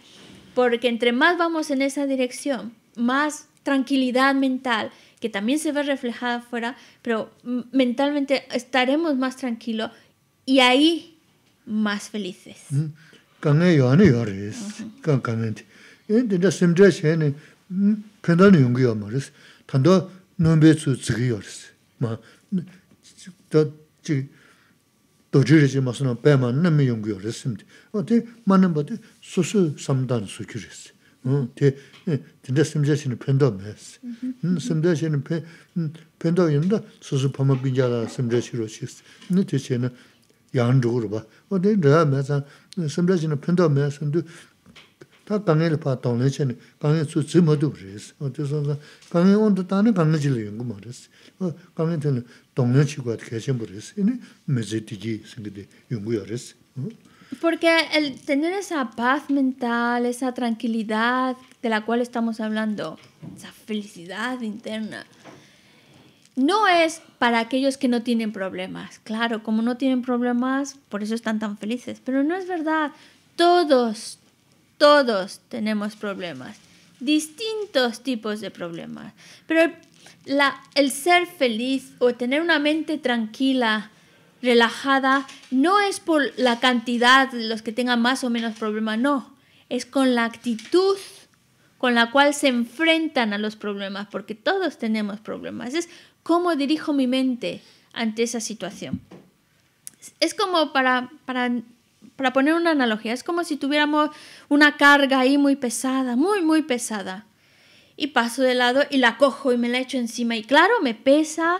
Porque entre más vamos en esa dirección, más tranquilidad mental, que también se ve reflejada fuera pero mentalmente estaremos más tranquilos y ahí más felices. ¿Mm? con ello eso? Eh, ¿Qué es eso? ¿Qué es eso? ¿Qué es eso? ¿Qué es eso? ¿Qué es eso? ¿Qué es eso? ¿Qué es eso? ¿Qué es eso? ¿Qué es eso? ¿Qué es eso? ¿Qué es tē, tēndē sīmzē shīni pēndō mē sī. Sīmzē shīni pēndō yīndā sūsū pāma bīngyā rā sīmzē shīro shī sī. Nē tē shīni yāñ rūgu rūba. O tē rā mē sā, sīmzē shīni pēndō mē sī, tā kāngē lī pā Porque el tener esa paz mental, esa tranquilidad de la cual estamos hablando, esa felicidad interna, no es para aquellos que no tienen problemas. Claro, como no tienen problemas, por eso están tan felices. Pero no es verdad. Todos, todos tenemos problemas. Distintos tipos de problemas. Pero la, el ser feliz o tener una mente tranquila, relajada no es por la cantidad de los que tengan más o menos problemas, no, es con la actitud con la cual se enfrentan a los problemas, porque todos tenemos problemas. Es cómo dirijo mi mente ante esa situación. Es como para, para, para poner una analogía, es como si tuviéramos una carga ahí muy pesada, muy, muy pesada. Y paso de lado y la cojo y me la echo encima. Y claro, me pesa,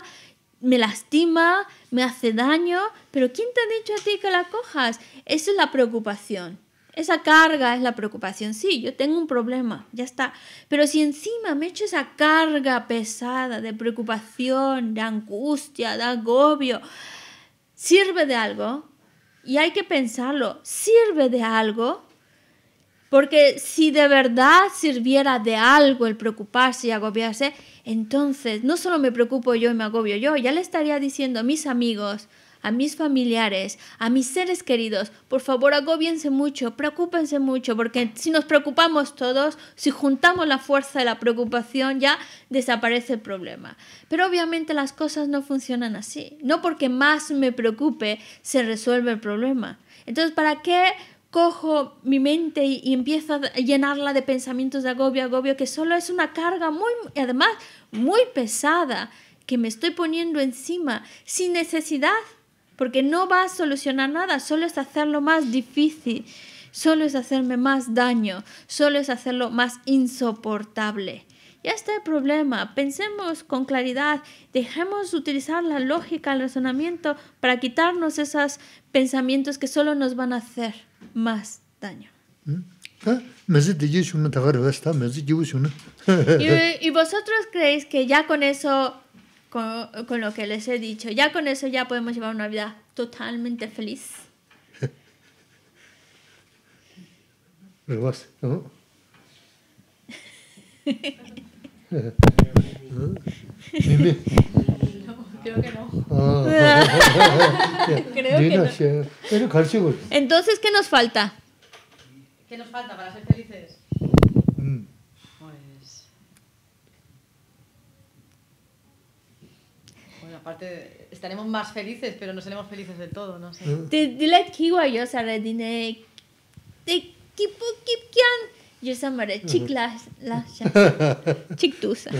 me lastima, me hace daño, pero ¿quién te ha dicho a ti que la cojas? Esa es la preocupación. Esa carga es la preocupación. Sí, yo tengo un problema, ya está. Pero si encima me echo esa carga pesada de preocupación, de angustia, de agobio, sirve de algo, y hay que pensarlo, sirve de algo, porque si de verdad sirviera de algo el preocuparse y agobiarse, entonces, no solo me preocupo yo y me agobio yo, ya le estaría diciendo a mis amigos, a mis familiares, a mis seres queridos, por favor agobiense mucho, preocúpense mucho, porque si nos preocupamos todos, si juntamos la fuerza de la preocupación, ya desaparece el problema. Pero obviamente las cosas no funcionan así. No porque más me preocupe se resuelve el problema. Entonces, ¿para qué cojo mi mente y, empiezo a llenarla de pensamientos de agobio, agobio, que solo es una carga muy, además, muy pesada que me estoy poniendo encima sin necesidad, porque no va a solucionar nada, solo es hacerlo más difícil, solo es hacerme más daño, solo es hacerlo más insoportable. Ya está el problema, pensemos con claridad, dejemos utilizar la lógica, el razonamiento para quitarnos esos pensamientos que solo nos van a hacer más daño. Y, y vosotros creéis que ya con eso, con, con, lo que les he dicho, ya con eso ya podemos llevar una vida totalmente feliz. Creo que no. Ah. Creo que no. Entonces, ¿qué nos falta? ¿Qué nos falta para ser felices? Mm. Pues... Bueno, aparte, estaremos más felices, pero no seremos felices de todo, no sé. Te ah. yo kiwa saradinek. Te kipu kipkian. Yo sabré chik la Chic Chik tusa.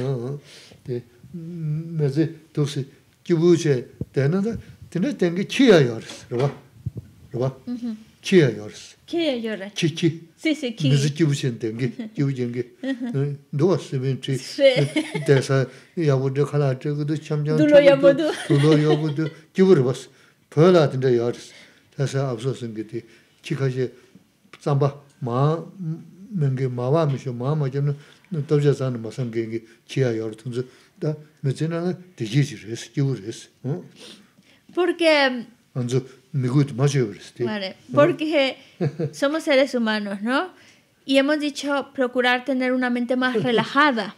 Me dice, 기부제 되는 되는 된게 키야 요르스 그거. 그봐 키야 요르스 키야 요라 키키 세세 키 무슨 기부신 된게 기부진 게 너가 쓰면 치 대사 야부도 칼아 저거도 점점 둘로 야부도 둘로 야부도 기부를 봤어 별아 된다 요르스 대사 없었은 게 키까지 잠바 마 뭔게 마와 미셔 마마 좀 도저산 무슨 게 키야 요르튼즈 다 ¿eh? Porque... Vale, ¿Eh? porque somos seres humanos, ¿no? Y hemos dicho procurar tener una mente más relajada.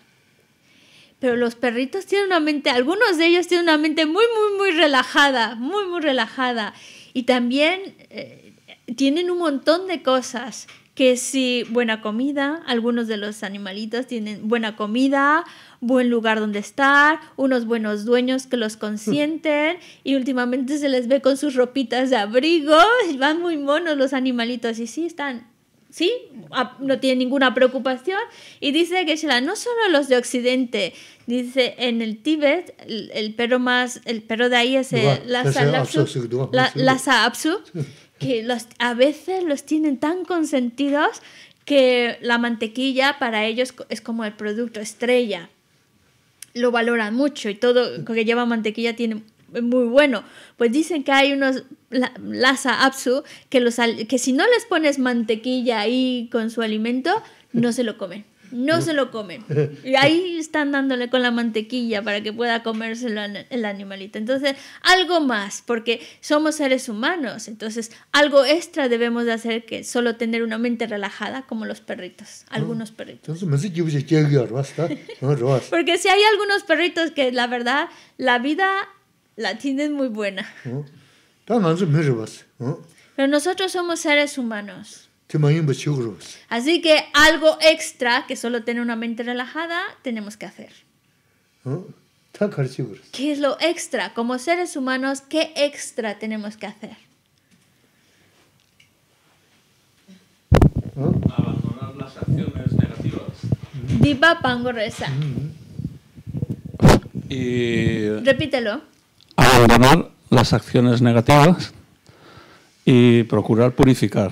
Pero los perritos tienen una mente, algunos de ellos tienen una mente muy, muy, muy relajada, muy, muy relajada. Y también eh, tienen un montón de cosas, que si buena comida, algunos de los animalitos tienen buena comida, buen lugar donde estar, unos buenos dueños que los consienten y últimamente se les ve con sus ropitas de abrigo, y van muy monos los animalitos y sí, están ¿sí? No tienen ninguna preocupación. Y dice que no solo los de Occidente, dice en el Tíbet, el, perro más, el perro de ahí es el Lhasa que los, a veces los tienen tan consentidos que la mantequilla para ellos es como el producto estrella lo valoran mucho y todo que lleva mantequilla tiene muy bueno. Pues dicen que hay unos laza lasa apsu que, los, que si no les pones mantequilla ahí con su alimento, no se lo comen no se lo comen. Y ahí están dándole con la mantequilla para que pueda comérselo el animalito. Entonces, algo más, porque somos seres humanos. Entonces, algo extra debemos de hacer que solo tener una mente relajada como los perritos, ah, algunos perritos. porque si hay algunos perritos que la verdad, la vida la tienen muy buena. Pero nosotros somos seres humanos. Así que algo extra que solo tiene una mente relajada tenemos que hacer. ¿Qué es lo extra? Como seres humanos, ¿qué extra tenemos que hacer? Abandonar las acciones negativas. Mm-hmm. Mm-hmm. Repítelo. Abandonar las acciones negativas y procurar purificar.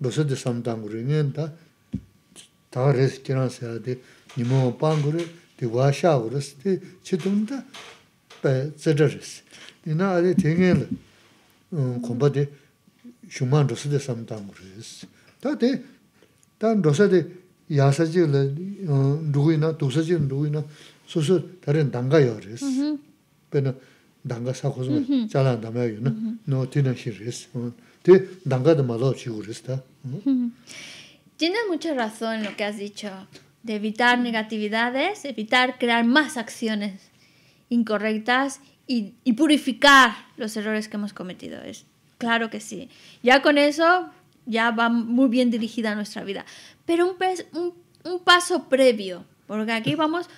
bāsa dī samdāṅ 레스티란세아데 rī ngiñ dā, dā rī sī kīrāṅ sī yā dī nīmo pāṅ gu rī, dī wā shā gu rī sī, dī chī tūṅ dā bā yā dzā rī sī. Dī nā arī tī ngiñ sā nō xī Tienes mucha razón en lo que has dicho, de evitar negatividades, evitar crear más acciones incorrectas y, purificar los errores que hemos cometido. Es, claro que sí. Ya con eso ya va muy bien dirigida nuestra vida. Pero un paso previo, porque aquí vamos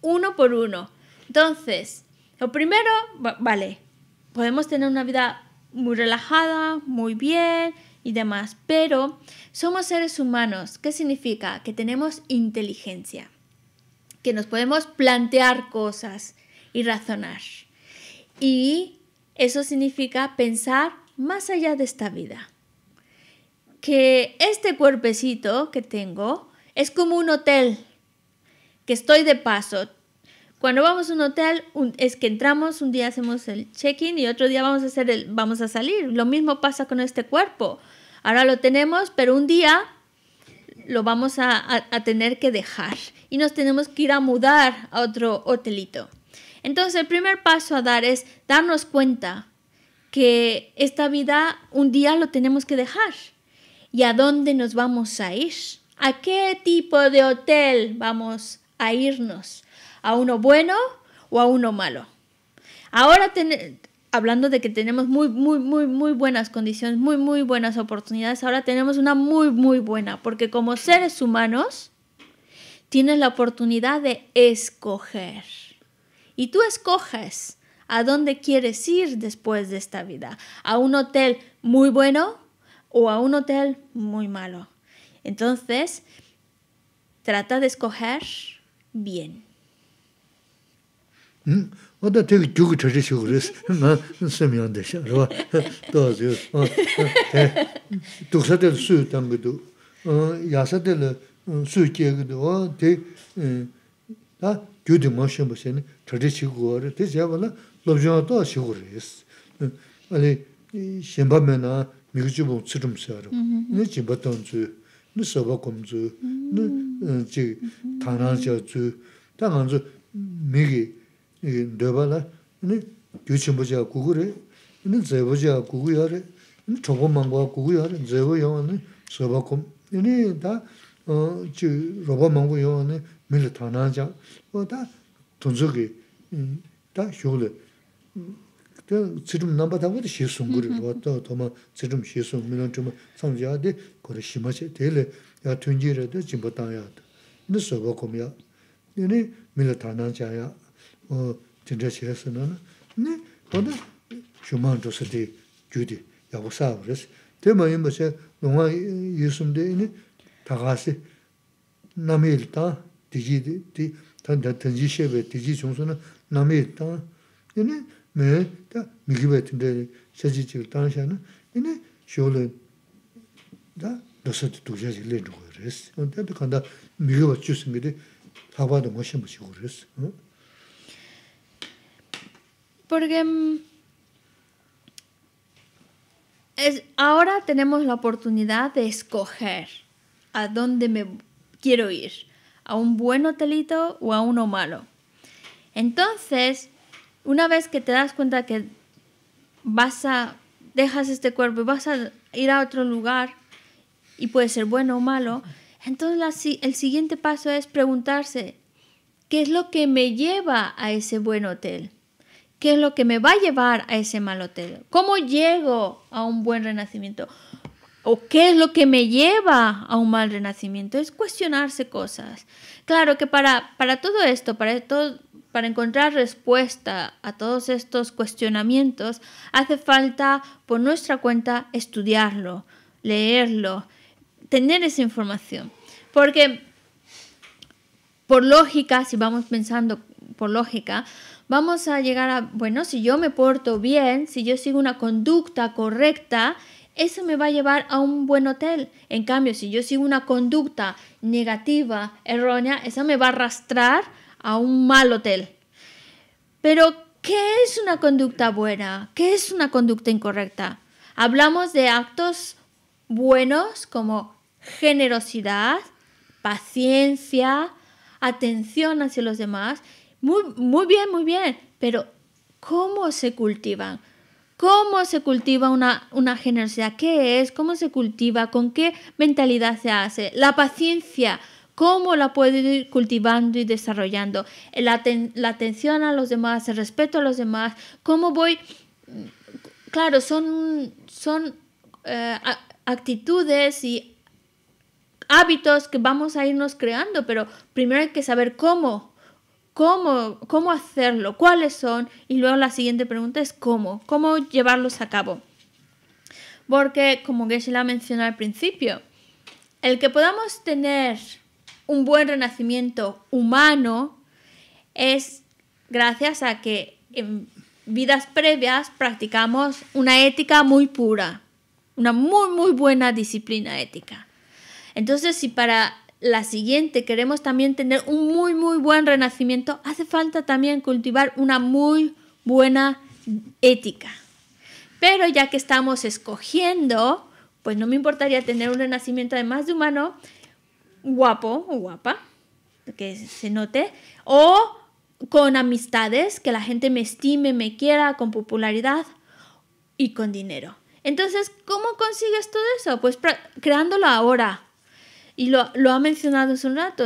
uno por uno. Entonces, lo primero, vale, podemos tener una vida muy relajada, muy bien, y demás, pero somos seres humanos. ¿Qué significa? Que tenemos inteligencia, que nos podemos plantear cosas y razonar. Y eso significa pensar más allá de esta vida. Que este cuerpecito que tengo es como un hotel, que estoy de paso, cuando vamos a un hotel, es que entramos, un día hacemos el check-in y otro día vamos a, hacer vamos a salir. Lo mismo pasa con este cuerpo. Ahora lo tenemos, pero un día lo vamos a tener que dejar y nos tenemos que ir a mudar a otro hotelito. Entonces el primer paso a dar es darnos cuenta que esta vida un día lo tenemos que dejar. ¿Y a dónde nos vamos a ir? ¿A qué tipo de hotel vamos a irnos? a uno bueno o a uno malo. Ahora hablando de que tenemos muy, muy, muy, muy buenas condiciones, muy, muy buenas oportunidades, ahora tenemos una muy, muy buena, porque como seres humanos tienes la oportunidad de escoger. Y tú escoges a dónde quieres ir después de esta vida, a un hotel muy bueno o a un hotel muy malo. Entonces, trata de escoger bien. 어디 되게 죽을 터지시고 그랬어. 나 쓰면 되셔. 그러고 또 하세요. 어. 독사들 수 담기도. 어, 야사들 수 계기도. 어, 대다 교대 마셔 보세요. 터지시고 그래. 대세 봐라. 로저도 하시고 아니 심바면아 미국주 뭐네 집어던 네네 지금 단한 미기 ndoba la, ini gyu chenpo chaya kuku re, ini zebo chaya kuku ya re, ini chobo mangwa kuku ya re, zebo yawa ni soba kum. Ini da chi roba mangwa yawa ni mili tanaan chaya, o da tunzo ki, da xiole. Da tsirum namba tangwa da xie sung kuri, wata toma tsirum xie sung, milan chuma tsang 어 진짜 nana, 네 tanda shumaan dhosa di gyudi yagu saabu resi. Te mayin basi nunga yusumde ini tagasi namil taa digi di, tanda tanji shebe digi chungsu na namil taa, ini me ta migibay tindra shaji chigil taa Porque mm, es, ahora tenemos la oportunidad de escoger a dónde me quiero ir, a un buen hotelito o a uno malo. Entonces, una vez que te das cuenta que vas a, dejas este cuerpo y vas a ir a otro lugar, y puede ser bueno o malo, entonces el siguiente paso es preguntarse, ¿qué es lo que me lleva a ese buen hotel? ¿Qué es lo que me va a llevar a ese mal hotel? ¿Cómo llego a un buen renacimiento? ¿O qué es lo que me lleva a un mal renacimiento? Es cuestionarse cosas. Claro que para, para todo esto, para, todo, para encontrar respuesta a todos estos cuestionamientos, hace falta por nuestra cuenta estudiarlo, leerlo, tener esa información. Porque por lógica, si vamos pensando por lógica, vamos a llegar a, bueno, si yo me porto bien, si yo sigo una conducta correcta, eso me va a llevar a un buen hotel. En cambio, si yo sigo una conducta negativa, errónea, eso me va a arrastrar a un mal hotel. Pero, ¿qué es una conducta buena? ¿Qué es una conducta incorrecta? Hablamos de actos buenos como generosidad, paciencia, atención hacia los demás muy, bien, muy bien, pero ¿cómo se cultivan? ¿Cómo se cultiva una, una generosidad? ¿Qué es? ¿Cómo se cultiva? ¿Con qué mentalidad se hace? La paciencia, ¿cómo la puedo ir cultivando y desarrollando? La, atención a los demás, el respeto a los demás, ¿cómo voy? Claro, son, son eh, actitudes y hábitos que vamos a irnos creando, pero primero hay que saber cómo cómo, hacerlo, cuáles son, y luego la siguiente pregunta es cómo, cómo llevarlos a cabo. Porque, como que se la mencionó al principio, el que podamos tener un buen renacimiento humano es gracias a que en vidas previas practicamos una ética muy pura, una muy, muy buena disciplina ética. Entonces, si para la siguiente queremos también tener un muy, muy buen renacimiento, hace falta también cultivar una muy buena ética. Pero ya que estamos escogiendo, pues no me importaría tener un renacimiento además de humano, guapo o guapa, que se note, o con amistades, que la gente me estime, me quiera, con popularidad y con dinero. Entonces, ¿cómo consigues todo eso? Pues creándolo ahora, y lo, ha mencionado hace un rato,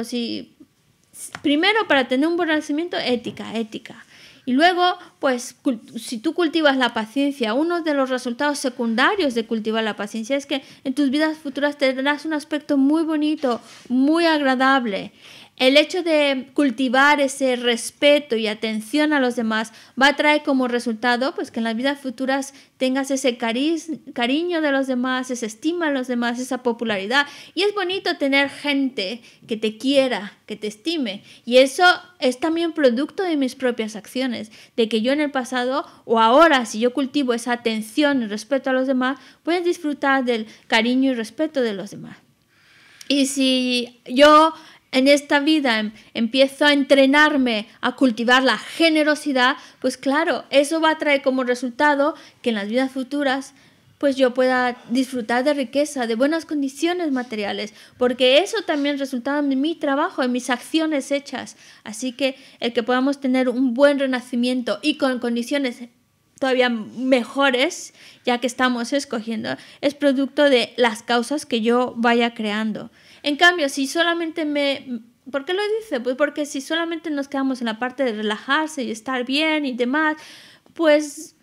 primero para tener un buen nacimiento, ética, ética. Y luego, pues si tú cultivas la paciencia, uno de los resultados secundarios de cultivar la paciencia es que en tus vidas futuras tendrás un aspecto muy bonito, muy agradable. El hecho de cultivar ese respeto y atención a los demás va a traer como resultado pues que en las vidas futuras tengas ese cariño de los demás, esa estima de los demás, esa popularidad. Y es bonito tener gente que te quiera, que te estime. Y eso es también producto de mis propias acciones, de que yo en el pasado o ahora, si yo cultivo esa atención y respeto a los demás, puedes disfrutar del cariño y respeto de los demás. Y si yo en esta vida em, empiezo a entrenarme a cultivar la generosidad, pues claro, eso va a traer como resultado que en las vidas futuras pues yo pueda disfrutar de riqueza, de buenas condiciones materiales, porque eso también resulta en mi trabajo, en mis acciones hechas. Así que el que podamos tener un buen renacimiento y con condiciones todavía mejores, ya que estamos escogiendo, es producto de las causas que yo vaya creando. En cambio, si solamente me... ¿Por qué lo dice? Pues porque si solamente nos quedamos en la parte de relajarse y estar bien y demás, pues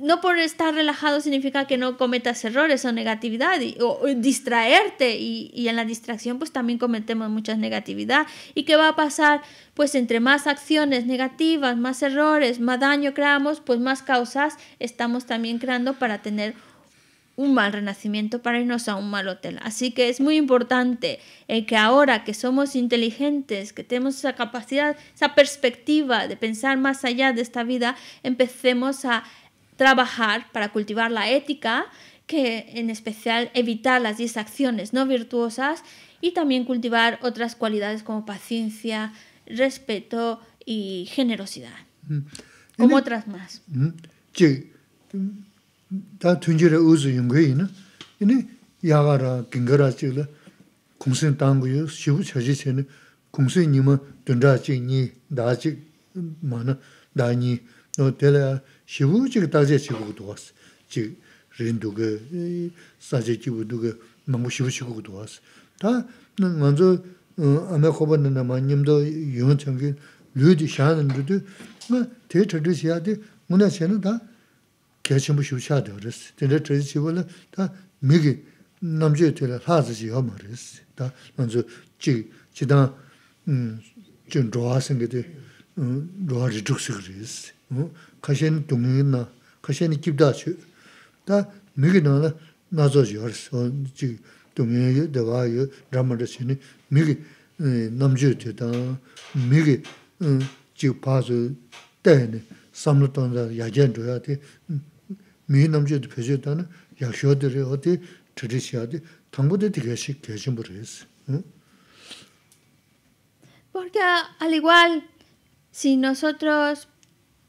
no por estar relajado significa que no cometas errores o negatividad o, distraerte y, en la distracción pues también cometemos mucha negatividad y qué va a pasar pues entre más acciones negativas más errores más daño creamos pues más causas estamos también creando para tener un mal renacimiento para irnos a un mal hotel. Así que es muy importante eh, que ahora que somos inteligentes, que tenemos esa capacidad, esa perspectiva de pensar más allá de esta vida, empecemos a trabajar para cultivar la ética, que en especial evitar las acciones no virtuosas y también cultivar otras cualidades como paciencia, respeto y generosidad, como otras más. Sí. 다 튠지레 우즈 용괴이는 이니 야가라 긴가라지르 공신 당구요 시우 저지세네 공신 님마 던다지니 나지 마나 다니 너 데라 시우 지가 다제 시우 지 린두게 사제 기부두게 너무 시우 시우 도왔어 다 먼저 아메 코바는 마님도 유한 참기 류디 샤는 류디 뭐 대처도 해야 돼다 개침부 휴차 되었어. 근데 저희 다 미기 남주에 되라 하지 요머스. 다 먼저 지 지다 음좀 좋아하신 게도 음 좋아지 죽스 뭐 어? 가신 동행이나 가신 집다 다 미기 너나 나서지 요르스. 지 동행이 대화요 드라마를 미기 남주에 미기 음 지파서 때네 삼르톤다 야젠도야티 Porque al igual si nosotros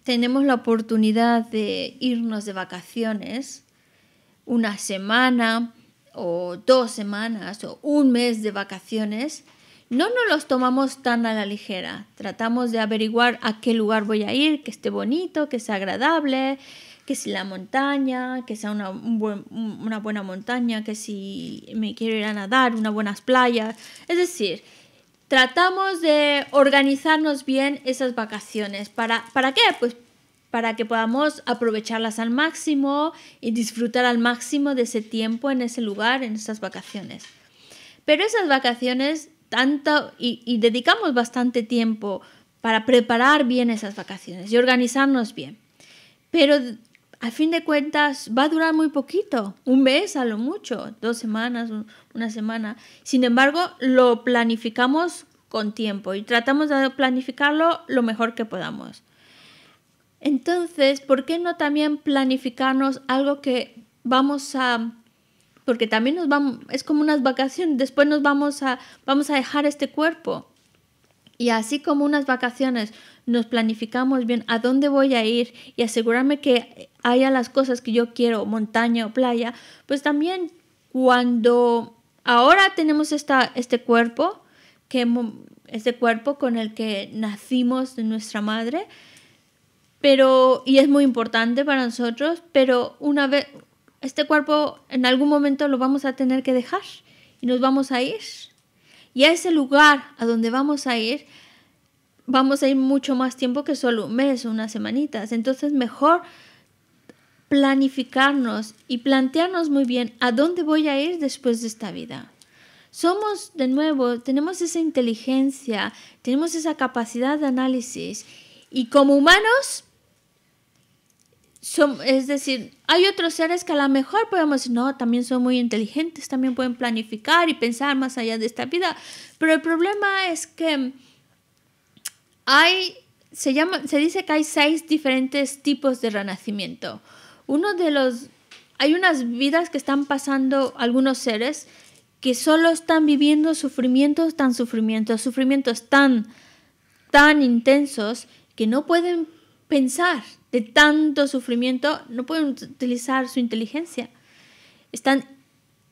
tenemos la oportunidad de irnos de vacaciones una semana o dos semanas o un mes de vacaciones, no nos los tomamos tan a la ligera. Tratamos de averiguar a qué lugar voy a ir, que esté bonito, que sea agradable, que si la montaña, que sea una, buena montaña, que si me quiero ir a nadar, unas buenas playas. Es decir, tratamos de organizarnos bien esas vacaciones. ¿Para, para qué? Pues para que podamos aprovecharlas al máximo y disfrutar al máximo de ese tiempo en ese lugar, en esas vacaciones. Pero esas vacaciones, tanto y, y dedicamos bastante tiempo para preparar bien esas vacaciones y organizarnos bien. Pero al fin de cuentas va a durar muy poquito, un mes a lo mucho, dos semanas, una semana. Sin embargo, lo planificamos con tiempo y tratamos de planificarlo lo mejor que podamos. Entonces, ¿por qué no también planificarnos algo que vamos a porque también nos vamos es como unas vacaciones, después nos vamos a vamos a dejar este cuerpo. Y así como unas vacaciones nos planificamos bien a dónde voy a ir y asegurarme que haya las cosas que yo quiero, montaña o playa, pues también cuando ahora tenemos esta, este cuerpo, que, este cuerpo con el que nacimos de nuestra madre, pero, y es muy importante para nosotros, pero una vez, este cuerpo en algún momento lo vamos a tener que dejar y nos vamos a ir. Y a ese lugar a donde vamos a ir, vamos a ir mucho más tiempo que solo un mes, o unas semanitas. Entonces, mejor planificarnos y plantearnos muy bien a dónde voy a ir después de esta vida. Somos, de nuevo, tenemos esa inteligencia, tenemos esa capacidad de análisis y como humanos, son, es decir, hay otros seres que a lo mejor podemos decir, no, también son muy inteligentes, también pueden planificar y pensar más allá de esta vida, pero el problema es que hay, se, llama, se dice que hay seis diferentes tipos de renacimiento. Uno de los... Hay unas vidas que están pasando algunos seres que solo están viviendo sufrimientos tan sufrimientos, sufrimientos tan, tan intensos que no pueden pensar de tanto sufrimiento, no pueden utilizar su inteligencia. Están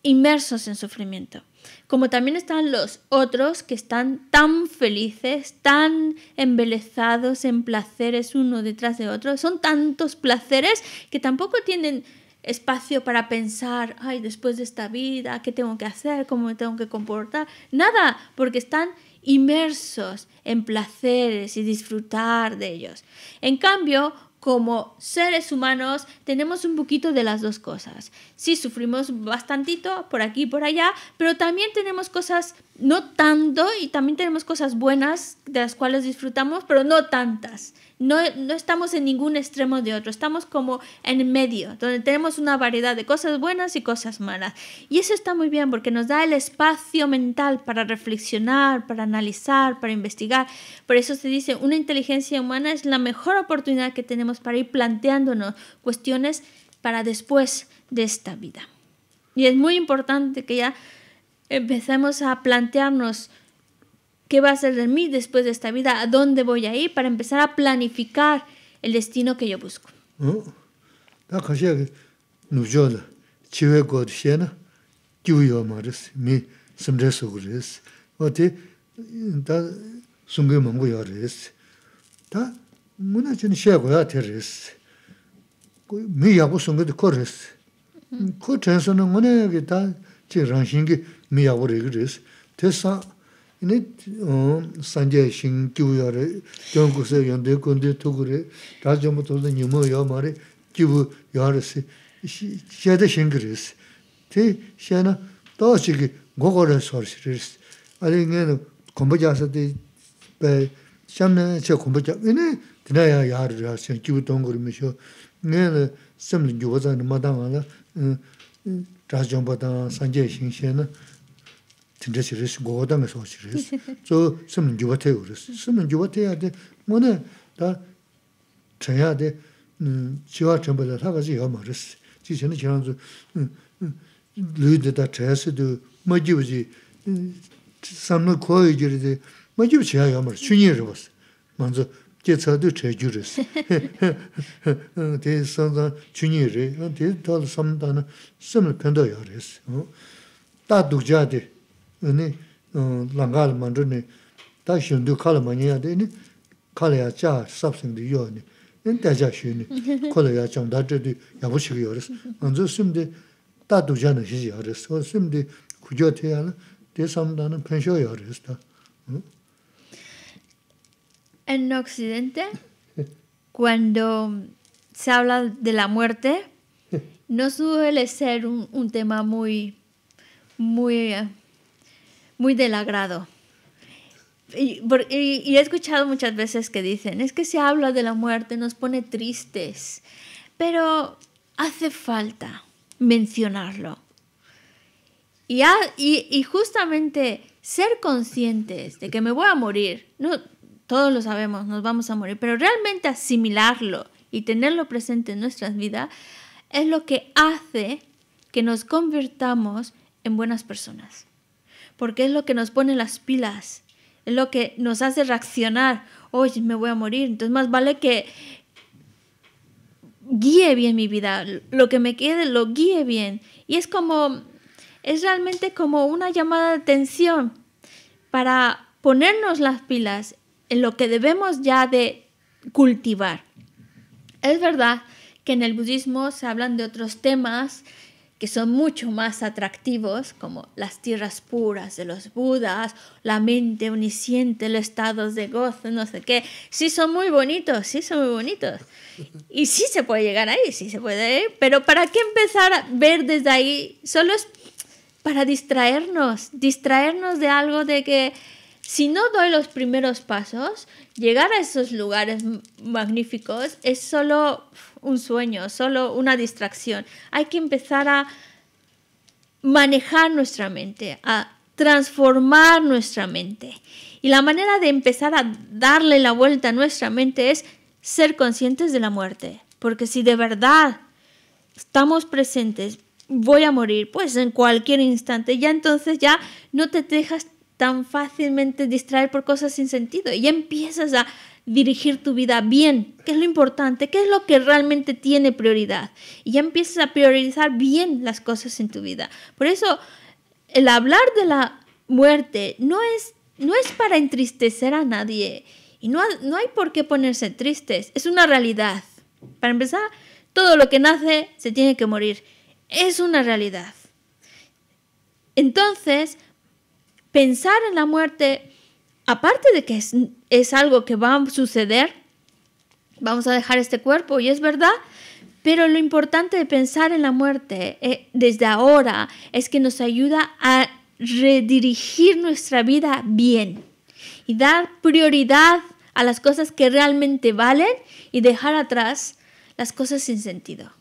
inmersos en sufrimiento como también están los otros que están tan felices, tan embelezados en placeres uno detrás de otro. Son tantos placeres que tampoco tienen espacio para pensar, ay, después de esta vida, ¿qué tengo que hacer? ¿Cómo me tengo que comportar? Nada, porque están inmersos en placeres y disfrutar de ellos. En cambio, como seres humanos tenemos un poquito de las dos cosas. Sí, sufrimos bastantito por aquí y por allá, pero también tenemos cosas no tanto y también tenemos cosas buenas de las cuales disfrutamos, pero no tantas. No, estamos en ningún extremo de otro, estamos como en medio, donde tenemos una variedad de cosas buenas y cosas malas. Y eso está muy bien porque nos da el espacio mental para reflexionar, para analizar, para investigar. Por eso se dice, una inteligencia humana es la mejor oportunidad que tenemos para ir planteándonos cuestiones para después de esta vida. Y es muy importante que ya empecemos a plantearnos ¿Qué va a ser de mí después de esta vida? ¿A dónde voy a ir? Para empezar a planificar el destino que yo busco. Mm. ina eh, sanjaya shing kivu yaray, gyanku saray yandayy kundayy tukuray, dhāsa yompa tauta nyamu yaray, kivu yaray si, siyade shingaray si, ti siyay na, dhāsi ki ngokoray suaray siyaray si, aray ngay na, kumbachasatay, bayi, siyamnaya siyay kumbachasatay, ina mi shio, ngay na, eh, eh, shing tīndrā shirīs, gōdā ngā sō shirīs, tsō sīmīn gyūba tē yu rīs. Sīmīn gyūba tē yā tē, mō nē, tā chāng yā tē, chīwā chāng bā tā tā kā sī yā mā rīs. Chī chāng chī rāng tsō, lū yu tē tā chāng ini uh, langgar mandu ni ta shindu de ne kala ya cha de yo ni in ta ja shi cha da de ya bu shi ge yores anzu sim de ta du ja so sim de ku jo te ya na de hmm? en occidente cuando se habla de la muerte no suele ser un, un tema muy muy muy del agrado. Y, he escuchado muchas veces que dicen, es que se habla de la muerte, nos pone tristes, pero hace falta mencionarlo. Y, justamente ser conscientes de que me voy a morir, no, todos lo sabemos, nos vamos a morir, pero realmente asimilarlo y tenerlo presente en nuestras vidas es lo que hace que nos convirtamos en buenas personas porque es lo que nos pone las pilas, es lo que nos hace reaccionar, oye, me voy a morir, entonces más vale que guíe bien mi vida, lo que me quede lo guíe bien. Y es como, es realmente como una llamada de atención para ponernos las pilas en lo que debemos ya de cultivar. Es verdad que en el budismo se hablan de otros temas, que son mucho más atractivos, como las tierras puras de los Budas, la mente uniciente, los estados de gozo, no sé qué, sí son muy bonitos, sí son muy bonitos. Y sí se puede llegar ahí, sí se puede ir, ¿eh? pero ¿para qué empezar a ver desde ahí? Solo es para distraernos, distraernos de algo de que si no doy los primeros pasos, llegar a esos lugares magníficos es solo un sueño, solo una distracción. Hay que empezar a manejar nuestra mente, a transformar nuestra mente. Y la manera de empezar a darle la vuelta a nuestra mente es ser conscientes de la muerte. Porque si de verdad estamos presentes, voy a morir, pues en cualquier instante, ya entonces ya no te dejas tan fácilmente distraer por cosas sin sentido y ya empiezas a dirigir tu vida bien, qué es lo importante, qué es lo que realmente tiene prioridad. Y ya empiezas a priorizar bien las cosas en tu vida. Por eso, el hablar de la muerte no es, no es para entristecer a nadie. Y no, no hay por qué ponerse tristes. Es una realidad. Para empezar, todo lo que nace se tiene que morir. Es una realidad. Entonces, pensar en la muerte, aparte de que es es algo que va a suceder, vamos a dejar este cuerpo y es verdad, pero lo importante de pensar en la muerte eh, desde ahora es que nos ayuda a redirigir nuestra vida bien y dar prioridad a las cosas que realmente valen y dejar atrás las cosas sin sentido.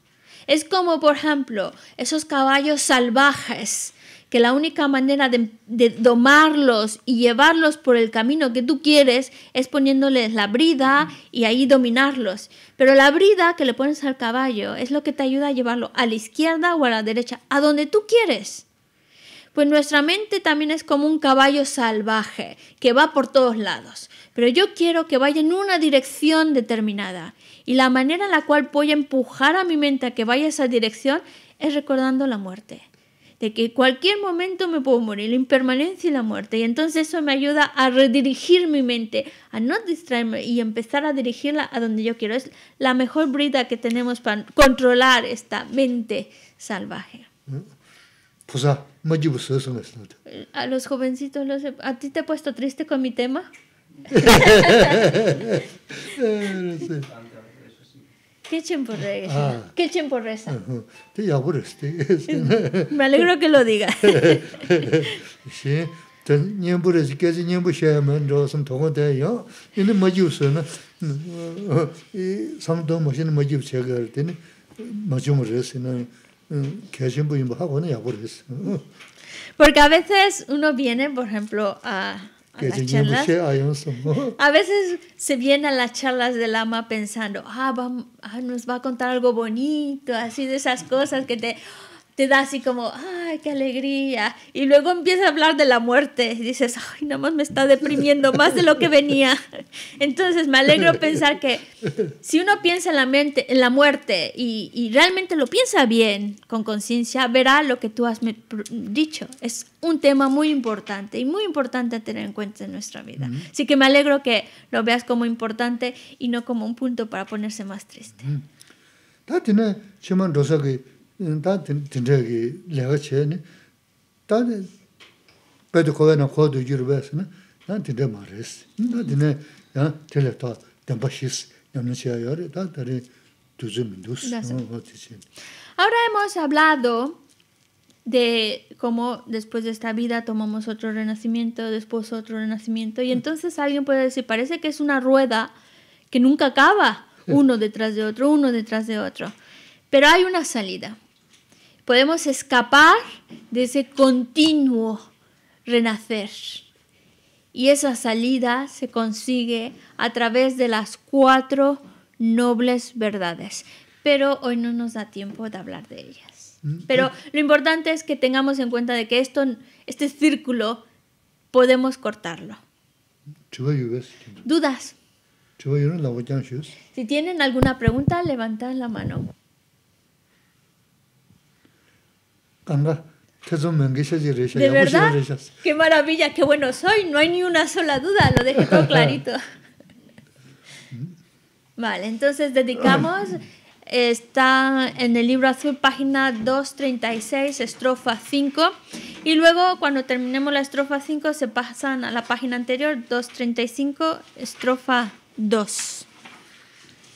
Es como, por ejemplo, esos caballos salvajes que la única manera de, domarlos y llevarlos por el camino que tú quieres es poniéndoles la brida y ahí dominarlos. Pero la brida que le pones al caballo es lo que te ayuda a llevarlo a la izquierda o a la derecha, a donde tú quieres. Pues nuestra mente también es como un caballo salvaje que va por todos lados, pero yo quiero que vaya en una dirección determinada y la manera en la cual voy a empujar a mi mente a que vaya a esa dirección es recordando la muerte. De que cualquier momento me puedo morir, la impermanencia y la muerte. Y entonces eso me ayuda a redirigir mi mente, a no distraerme y empezar a dirigirla a donde yo quiero. Es la mejor brida que tenemos para controlar esta mente salvaje. Pues, ah, eh, a los jovencitos, ¿a ti te he puesto triste con mi tema? Eh, Qué chemporreza. Ah. Qué chemporreza. Te este, Me alegro que lo diga. sí. ten nyambu resi kesi nyambu shaya man rao sam togo daya ya ini majib su na sam togo mashin majib shaya gara teni majib resi na keshinbu imba hago na yago resi Porque a veces uno viene, por ejemplo, a, pues, a, veces se vienen a las charlas del ama pensando, ah, ah, nos va a contar algo bonito, así de esas cosas que te te da así como, ay, qué alegría. Y luego empieza a hablar de la muerte. Y dices, ay, nada más me está deprimiendo más de lo que venía. Entonces me alegro pensar que si uno piensa en la, mente, en la muerte y, realmente lo piensa bien, con conciencia, verá lo que tú has dicho. Es un tema muy importante y muy importante a tener en cuenta en nuestra vida. Así que me alegro que lo veas como importante y no como un punto para ponerse más triste. Mm -hmm. Ahora hemos hablado de cómo después de esta vida tomamos otro renacimiento, después otro renacimiento, y mm. entonces alguien puede decir, parece que es una rueda que nunca acaba, uno detrás de otro, uno detrás de otro. Pero hay una salida podemos escapar de ese continuo renacer. Y esa salida se consigue a través de las cuatro nobles verdades. Pero hoy no nos da tiempo de hablar de ellas. Mm, Pero mm. lo importante es que tengamos en cuenta de que esto, este círculo podemos cortarlo. ¿Dudas? Si tienen alguna pregunta, levantad la mano. De verdad, qué maravilla, qué bueno soy, no hay ni una sola duda, lo dejé todo clarito. Vale, entonces dedicamos, está en el libro azul, página 236, estrofa 5, y luego cuando terminemos la estrofa 5 se pasan a la página anterior, 235, estrofa 2.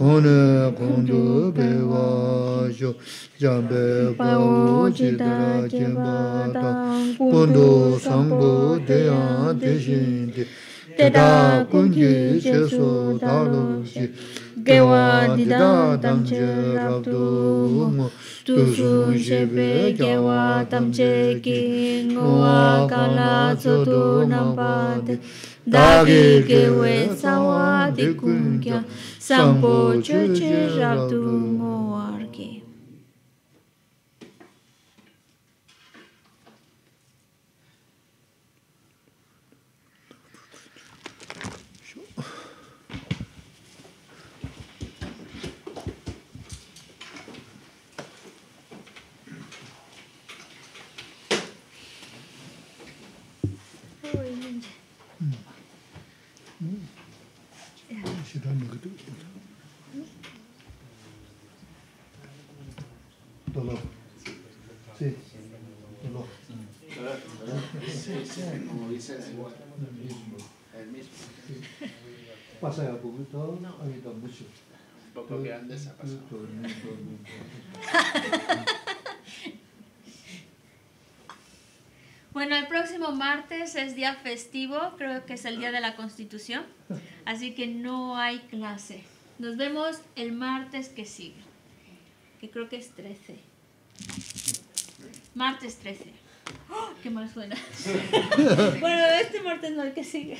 kone kondo bewa sho jambe kawo chita kema ta kondo sambo deya deshin gewa dida rabdo mo gewa tamche ki kala nampate Sampo Choche Rabdu Moargi. Ой, mm. yeah. dolor. Sí, dolor. Como dice el mismo. El mismo. Pasa un poquito, ha quitado mucho. Un poco que se ha pasado. Bueno, el próximo martes es día festivo, creo que es el día de la Constitución, así que no hay clase. Nos vemos el martes que sigue, que creo que es 13. Martes 13. ¡Oh, ¡Qué mal suena! bueno, este martes no, el que sigue.